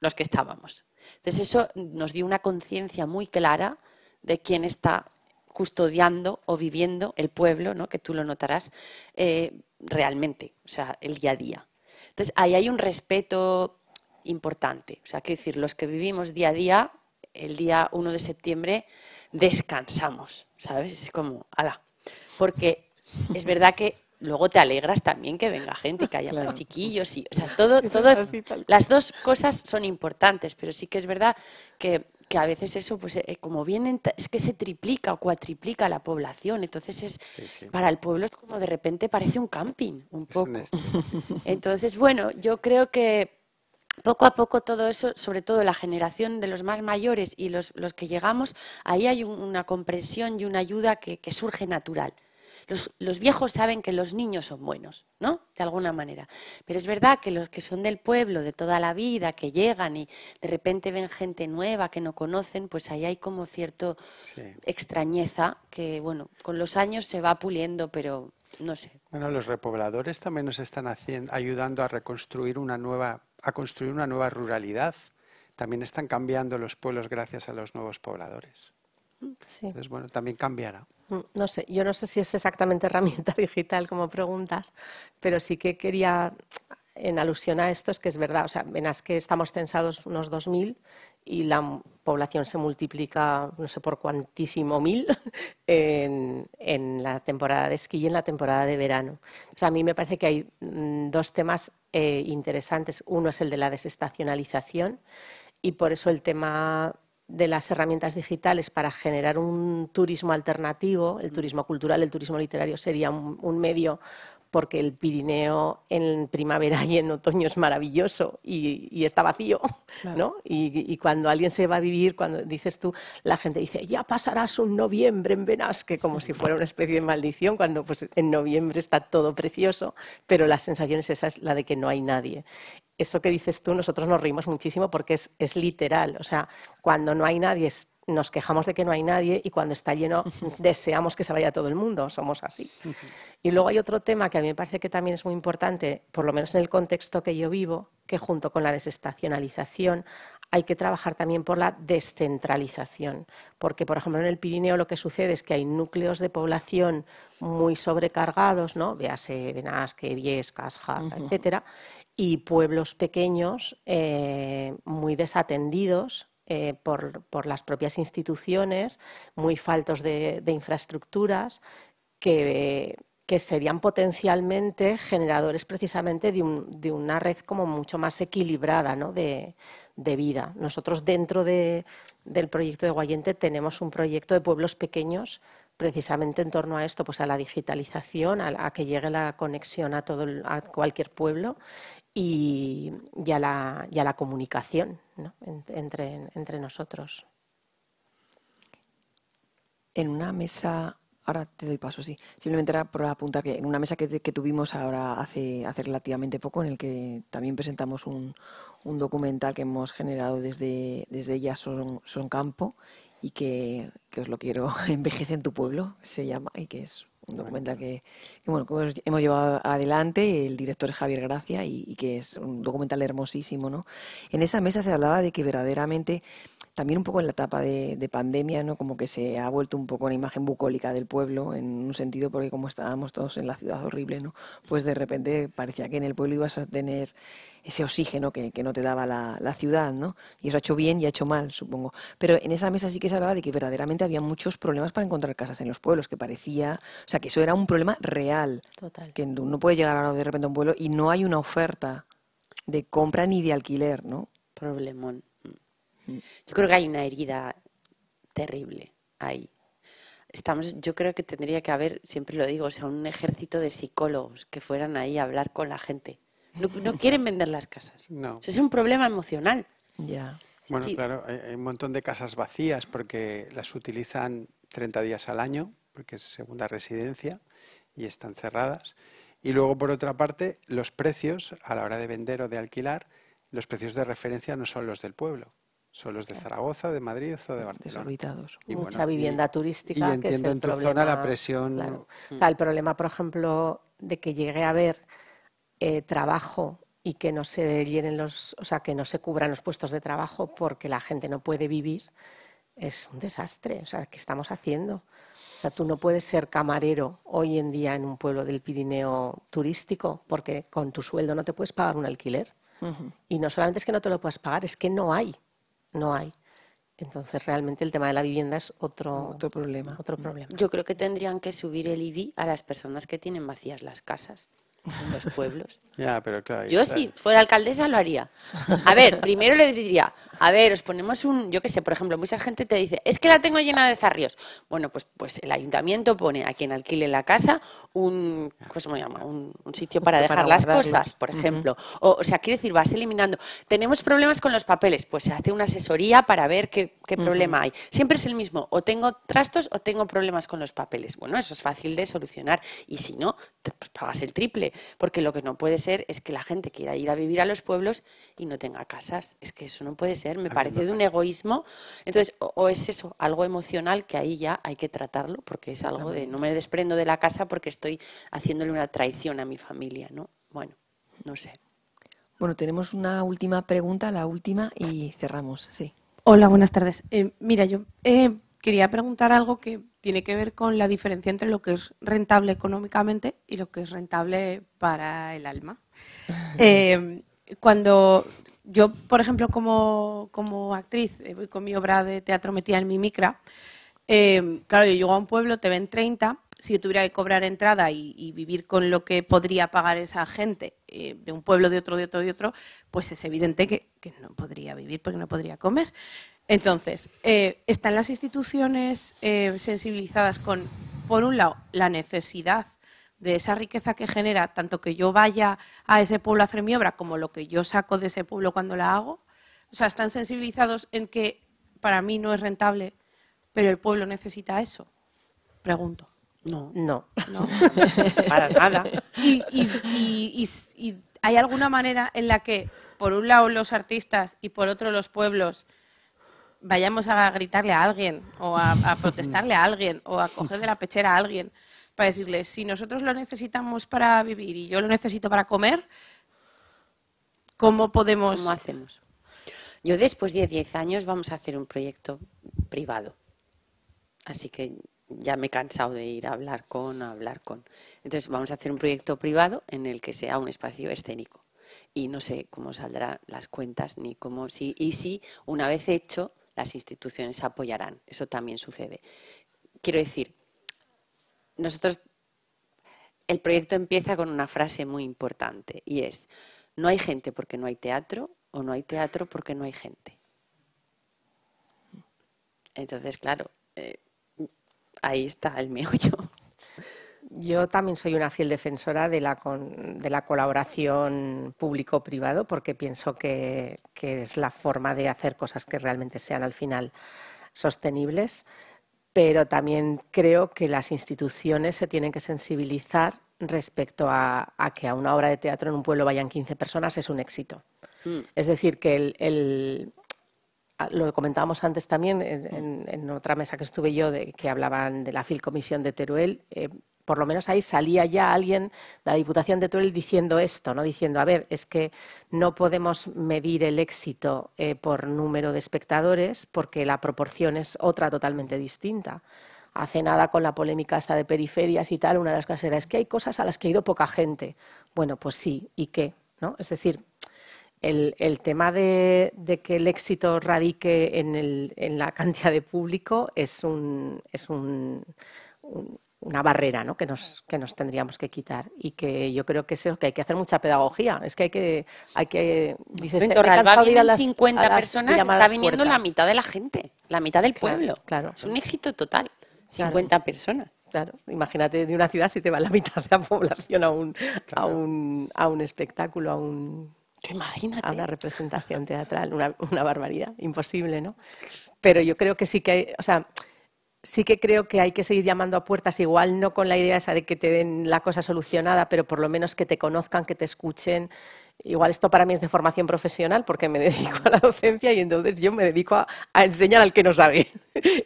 los que estábamos. Entonces eso nos dio una conciencia muy clara de quién está custodiando o viviendo el pueblo, ¿no? que tú lo notarás eh, realmente, o sea, el día a día. Entonces ahí hay un respeto importante, o sea, que decir, los que vivimos día a día, el día 1 de septiembre descansamos, ¿sabes? Es como, ala, porque es verdad que luego te alegras también que venga gente, y que haya más chiquillos. Y, o sea, todo, [LAUGHS] las dos cosas son importantes, pero sí que es verdad que, a veces eso, pues eh, como vienen, es que se triplica o cuatriplica la población. Entonces, es para el pueblo es como de repente parece un camping, un poco. [LAUGHS] Entonces, bueno, yo creo que poco a poco todo eso, sobre todo la generación de los más mayores y los, los que llegamos, ahí hay una comprensión y una ayuda que surge natural. Los, viejos saben que los niños son buenos, ¿no? De alguna manera. Pero es verdad que los que son del pueblo, de toda la vida, que llegan y de repente ven gente nueva que no conocen, pues ahí hay como cierta extrañeza que, bueno, con los años se va puliendo, pero no sé. Bueno, los repobladores también nos están haciendo, ayudando a reconstruir una nueva, a construir una nueva ruralidad. También están cambiando los pueblos gracias a los nuevos pobladores. Mm, sí. Entonces, bueno, también cambiará. Mm, no sé, yo no sé si es exactamente herramienta [LAUGHS] digital como preguntas, pero sí que quería, en alusión a esto, es que es verdad, o sea, venas que estamos censados unos 2.000 y la población se multiplica, no sé por cuantísimo mil, [LAUGHS] en, en, la temporada de esquí y en la temporada de verano. O sea, a mí me parece que hay mm, dos temas eh, interesantes. Uno es el de la desestacionalización y por eso el tema de las herramientas digitales para generar un turismo alternativo, el mm. turismo cultural, el turismo literario sería un, un medio porque el Pirineo en primavera y en otoño es maravilloso y, está vacío, ¿no? Y, cuando alguien se va a vivir, cuando dices tú, la gente dice, ya pasarás un noviembre en Benasque, como si fuera una especie de maldición, cuando pues, en noviembre está todo precioso, pero la sensación es esa, es la de que no hay nadie eso que dices tú, nosotros nos reímos muchísimo porque es, es, literal. O sea, cuando no hay nadie, es nos quejamos de que no hay nadie y cuando está lleno [LAUGHS] deseamos que se vaya todo el mundo, somos así. [LAUGHS] Y luego hay otro tema que a mí me parece que también es muy importante, por lo menos en el contexto que yo vivo, que junto con la desestacionalización hay que trabajar también por la descentralización, porque por ejemplo en el Pirineo lo que sucede es que hay núcleos de población muy sobrecargados, ¿no? Véase Benasque, Viescas, etcétera, y pueblos pequeños eh, muy desatendidos eh, por, las propias instituciones, muy faltos de, infraestructuras, que, serían potencialmente generadores precisamente de, una red como mucho más equilibrada ¿no? de, vida. Nosotros dentro del proyecto de Guayente tenemos un proyecto de pueblos pequeños precisamente en torno a esto, pues a la digitalización, a, a que llegue la conexión a, todo, a cualquier pueblo y, ya la, comunicación entre, nosotros. En una mesa Ahora te doy paso, sí. Simplemente era por apuntar que en una mesa que, tuvimos ahora hace, relativamente poco, en el que también presentamos un, documental que hemos generado desde, desde ya son, son, Campo y que, os lo quiero, [LAUGHS] Envejece en tu pueblo, se llama, y que es un documental que, hemos, llevado adelante, el director es Javier Gracia, y, y que es un documental hermosísimo, ¿no? En esa mesa se hablaba de que verdaderamente también un poco en la etapa de, pandemia, ¿no? Como que se ha vuelto un poco una imagen bucólica del pueblo, en un sentido porque como estábamos todos en la ciudad horrible, ¿no? Pues de repente parecía que en el pueblo ibas a tener ese oxígeno que, no te daba la, ciudad, ¿no? Y eso ha hecho bien y ha hecho mal, supongo. Pero en esa mesa sí que se hablaba de que verdaderamente había muchos problemas para encontrar casas en los pueblos, que parecía, o sea, que eso era un problema real. Que no puede llegar ahora de repente a un pueblo y no hay una oferta de compra ni de alquiler, ¿no? Problemón. Yo creo que hay una herida terrible ahí. Estamos, yo creo que tendría que haber, siempre lo digo, sea, un ejército de psicólogos que fueran ahí a hablar con la gente. No, [LAUGHS] quieren vender las casas. No. es un problema emocional. Bueno, claro, hay un montón de casas vacías porque las utilizan 30 días al año, porque es segunda residencia y están cerradas. Y luego, por otra parte, los precios a la hora de vender o de alquilar, los precios de referencia no son los del pueblo son los de Zaragoza, de Madrid o de Barcelona. Y Mucha vivienda turística. Y entiendo el en tu problema, la presión. Mm. el problema, por ejemplo, de que llegue a haber eh, trabajo y que no se llenen los, o sea, que no se cubran los puestos de trabajo porque la gente no puede vivir, es un desastre. O sea, ¿qué estamos haciendo? sea, tú no puedes ser camarero hoy en día en un pueblo del Pirineo turístico porque con tu sueldo no te puedes pagar un alquiler. Y no solamente es que no te lo puedas pagar, es que no hay no hay. Entonces, realmente el tema de la vivienda es otro, otro, problema. otro problema. Yo creo que tendrían que subir el IBI a las personas que tienen vacías las casas en los pueblos. [LAUGHS] pero yo si fuera alcaldesa lo haría. A ver, [LAUGHS] primero le diría, a ver, os ponemos un, yo qué sé, por ejemplo, mucha gente te dice, es que la tengo llena de zarrios. Bueno, pues, pues el ayuntamiento pone a quien alquile la casa un, ¿cómo se llama? Un, sitio para dejar las cosas, por ejemplo. o, sea, quiere decir, vas eliminando. Tenemos problemas con los papeles, pues se hace una asesoría para ver qué, problema hay. Siempre es el mismo, o tengo trastos o tengo problemas con los papeles. Bueno, eso es fácil de solucionar y si no, pues pagas el triple porque lo que no puede ser es que la gente quiera ir a vivir a los pueblos y no tenga casas. Es que eso no puede ser, me parece de un egoísmo. Entonces, o, es eso, algo emocional que ahí ya hay que tratarlo, porque es algo de no me desprendo de la casa porque estoy haciéndole una traición a mi familia, ¿no? Bueno, no sé. Bueno, tenemos una última pregunta, la última, y cerramos, sí. Hola, buenas tardes. Eh, mira, yo eh, quería preguntar algo que tiene que ver con la diferencia entre lo que es rentable económicamente y lo que es rentable para el alma. [LAUGHS] Em, cuando yo, por ejemplo, como, actriz, eh, voy con mi obra de teatro metida en mi micra, em, claro, yo llego a un pueblo, te ven 30, si yo tuviera que cobrar entrada y, vivir con lo que podría pagar esa gente eh, de un pueblo, de otro, de otro, de otro, pues es evidente que no podría vivir porque no podría comer. Entonces, eh, ¿están las instituciones eh, sensibilizadas con, por un lado, la necesidad de esa riqueza que genera, tanto que yo vaya a ese pueblo a hacer mi obra como lo que yo saco de ese pueblo cuando la hago? O sea, ¿están sensibilizados en que para mí no es rentable, pero el pueblo necesita eso? Pregunto. No. No. no. [LAUGHS] para nada. ¿Y hay alguna manera en la que, por un lado, los artistas y por otro, los pueblos vayamos a gritarle a alguien o a, [LAUGHS] protestarle a alguien o a coger de la pechera a alguien para decirle, si nosotros lo necesitamos para vivir y yo lo necesito para comer, ¿cómo podemos...? ¿Cómo hacemos? Yo después de 10 años vamos a hacer un proyecto privado. Así que ya me he cansado de ir a hablar con, a hablar con. Entonces vamos a hacer un proyecto privado en el que sea un espacio escénico. Y no sé cómo saldrán las cuentas ni cómo... Si, y si una vez hecho las instituciones apoyarán. Eso también sucede. Quiero decir, nosotros, el proyecto empieza con una frase muy importante y es, no hay gente porque no hay teatro o no hay teatro porque no hay gente. Entonces, claro, eh, ahí está el meollo. Yo también soy una fiel defensora de la, de la colaboración público-privado porque pienso que, es la forma de hacer cosas que realmente sean al final sostenibles, pero también creo que las instituciones se tienen que sensibilizar respecto a, que a una obra de teatro en un pueblo vayan 15 personas es un éxito. Mm. Es decir, que el, lo comentábamos antes también en, otra mesa que estuve yo que hablaban de la Filcomisión de Teruel. Eh, por lo menos ahí salía ya alguien de la Diputación de Teruel diciendo esto, no diciendo, a ver, es que no podemos medir el éxito eh, por número de espectadores porque la proporción es otra totalmente distinta. Hace nada con la polémica hasta de periferias y tal, una de las cosas era, es que hay cosas a las que ha ido poca gente. Bueno, pues sí, ¿y qué? ¿No? Es decir, el, tema de, que el éxito radique en, la cantidad de público es, una barrera que, nos, tendríamos que quitar y que yo creo que es lo que hay que hacer mucha pedagogía. Es que hay que... Hay que dices, en las, 50 personas, está viniendo la mitad de la gente, la mitad del pueblo. Claro, Es un éxito total, 50 personas. Claro, imagínate de una ciudad si te va la mitad de la [LAUGHS] población a un, a un espectáculo, a un imagínate. A una representación teatral, una, barbaridad, imposible, ¿no? Pero yo creo que sí que hay, o sea, sí que creo que hay que seguir llamando a puertas, igual no con la idea esa de que te den la cosa solucionada, pero por lo menos que te conozcan, que te escuchen. Igual esto para mí es de formación profesional porque me [LAUGHS] dedico a la docencia y entonces yo me dedico a, enseñar al que no sabe. [LAUGHS]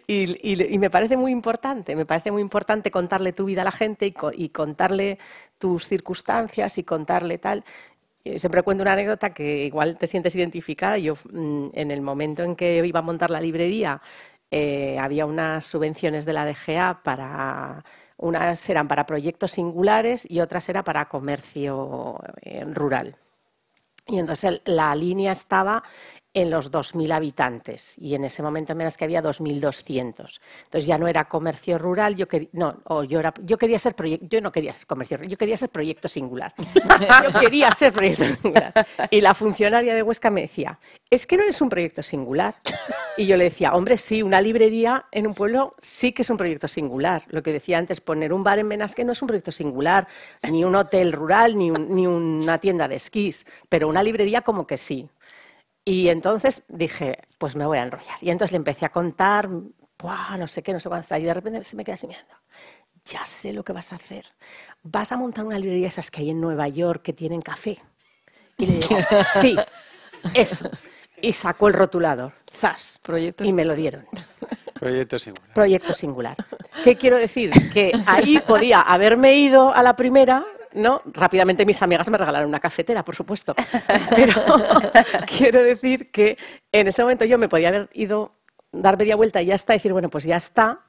Y, me parece muy importante, me parece muy importante contarle tu vida a la gente y contarle tus circunstancias y contarle tal. Eh, siempre cuento una anécdota que igual te sientes identificada. Yo, mm, en el momento en que iba a montar la librería, eh, había unas subvenciones de la DGA para. Unas eran para proyectos singulares y otras era para comercio eh, rural. Y entonces la línea estaba en los 2.000 habitantes y en ese momento en que había 2.200. Entonces ya no era comercio rural, yo, no, era... quería ser proyecto, yo no quería comercio rural, yo quería ser proyecto singular. [LAUGHS] yo quería ser proyecto singular. Y la funcionaria de Huesca me decía, es que no es un proyecto singular. Y yo le decía, hombre, sí, una librería en un pueblo sí que es un proyecto singular. Lo que decía antes, poner un bar en Menasque no es un proyecto singular, ni un hotel rural, ni, ni una tienda de esquís, pero una librería como que sí. Y entonces dije, pues me voy a enrollar. Y entonces le empecé a contar, no sé qué, no sé cuánto, y de repente se me queda así mirando. Ya sé lo que vas a hacer. Vas a montar una librería esas que hay en Nueva York que tienen café. Y le digo, [LAUGHS] sí, eso. Y sacó el rotulador, zas, Proyecto y me lo dieron. Proyecto singular. Proyecto singular. ¿Qué quiero decir? Que ahí podía haberme ido a la primera ¿no? Rápidamente mis amigas me regalaron una cafetera, por supuesto. [LAUGHS] Pero [LAUGHS] quiero decir que en ese momento yo me podía haber ido, dar media vuelta y ya está, decir, bueno, pues ya está,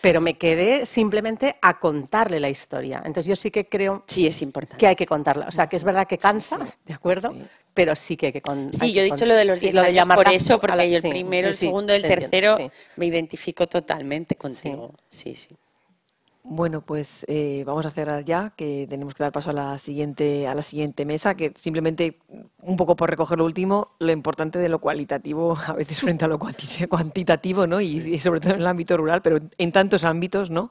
pero me quedé simplemente a contarle la historia. Entonces yo sí que creo sí, es importante. que hay que contarla. O sea, que es verdad que cansa, ¿de acuerdo? Pero sí que hay que contarla. Sí, yo he dicho lo de los 10 por eso, porque el primero, el segundo, el tercero, me identifico totalmente contigo. Sí, sí. Bueno, pues eh, vamos a cerrar ya, que tenemos que dar paso a la siguiente, a la siguiente mesa, que simplemente, mm, un poco por recoger lo último, lo importante de lo cualitativo [LAUGHS] a veces frente a lo cuantitativo, ¿no? Y, sobre todo en el ámbito rural, pero en tantos ámbitos, ¿no?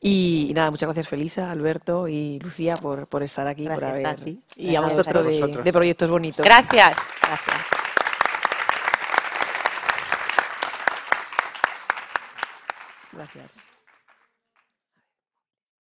Y, nada, muchas gracias Felisa, Alberto y Lucía por, estar aquí, gracias por haber y a vosotros de, proyectos bonitos. gracias. Gracias.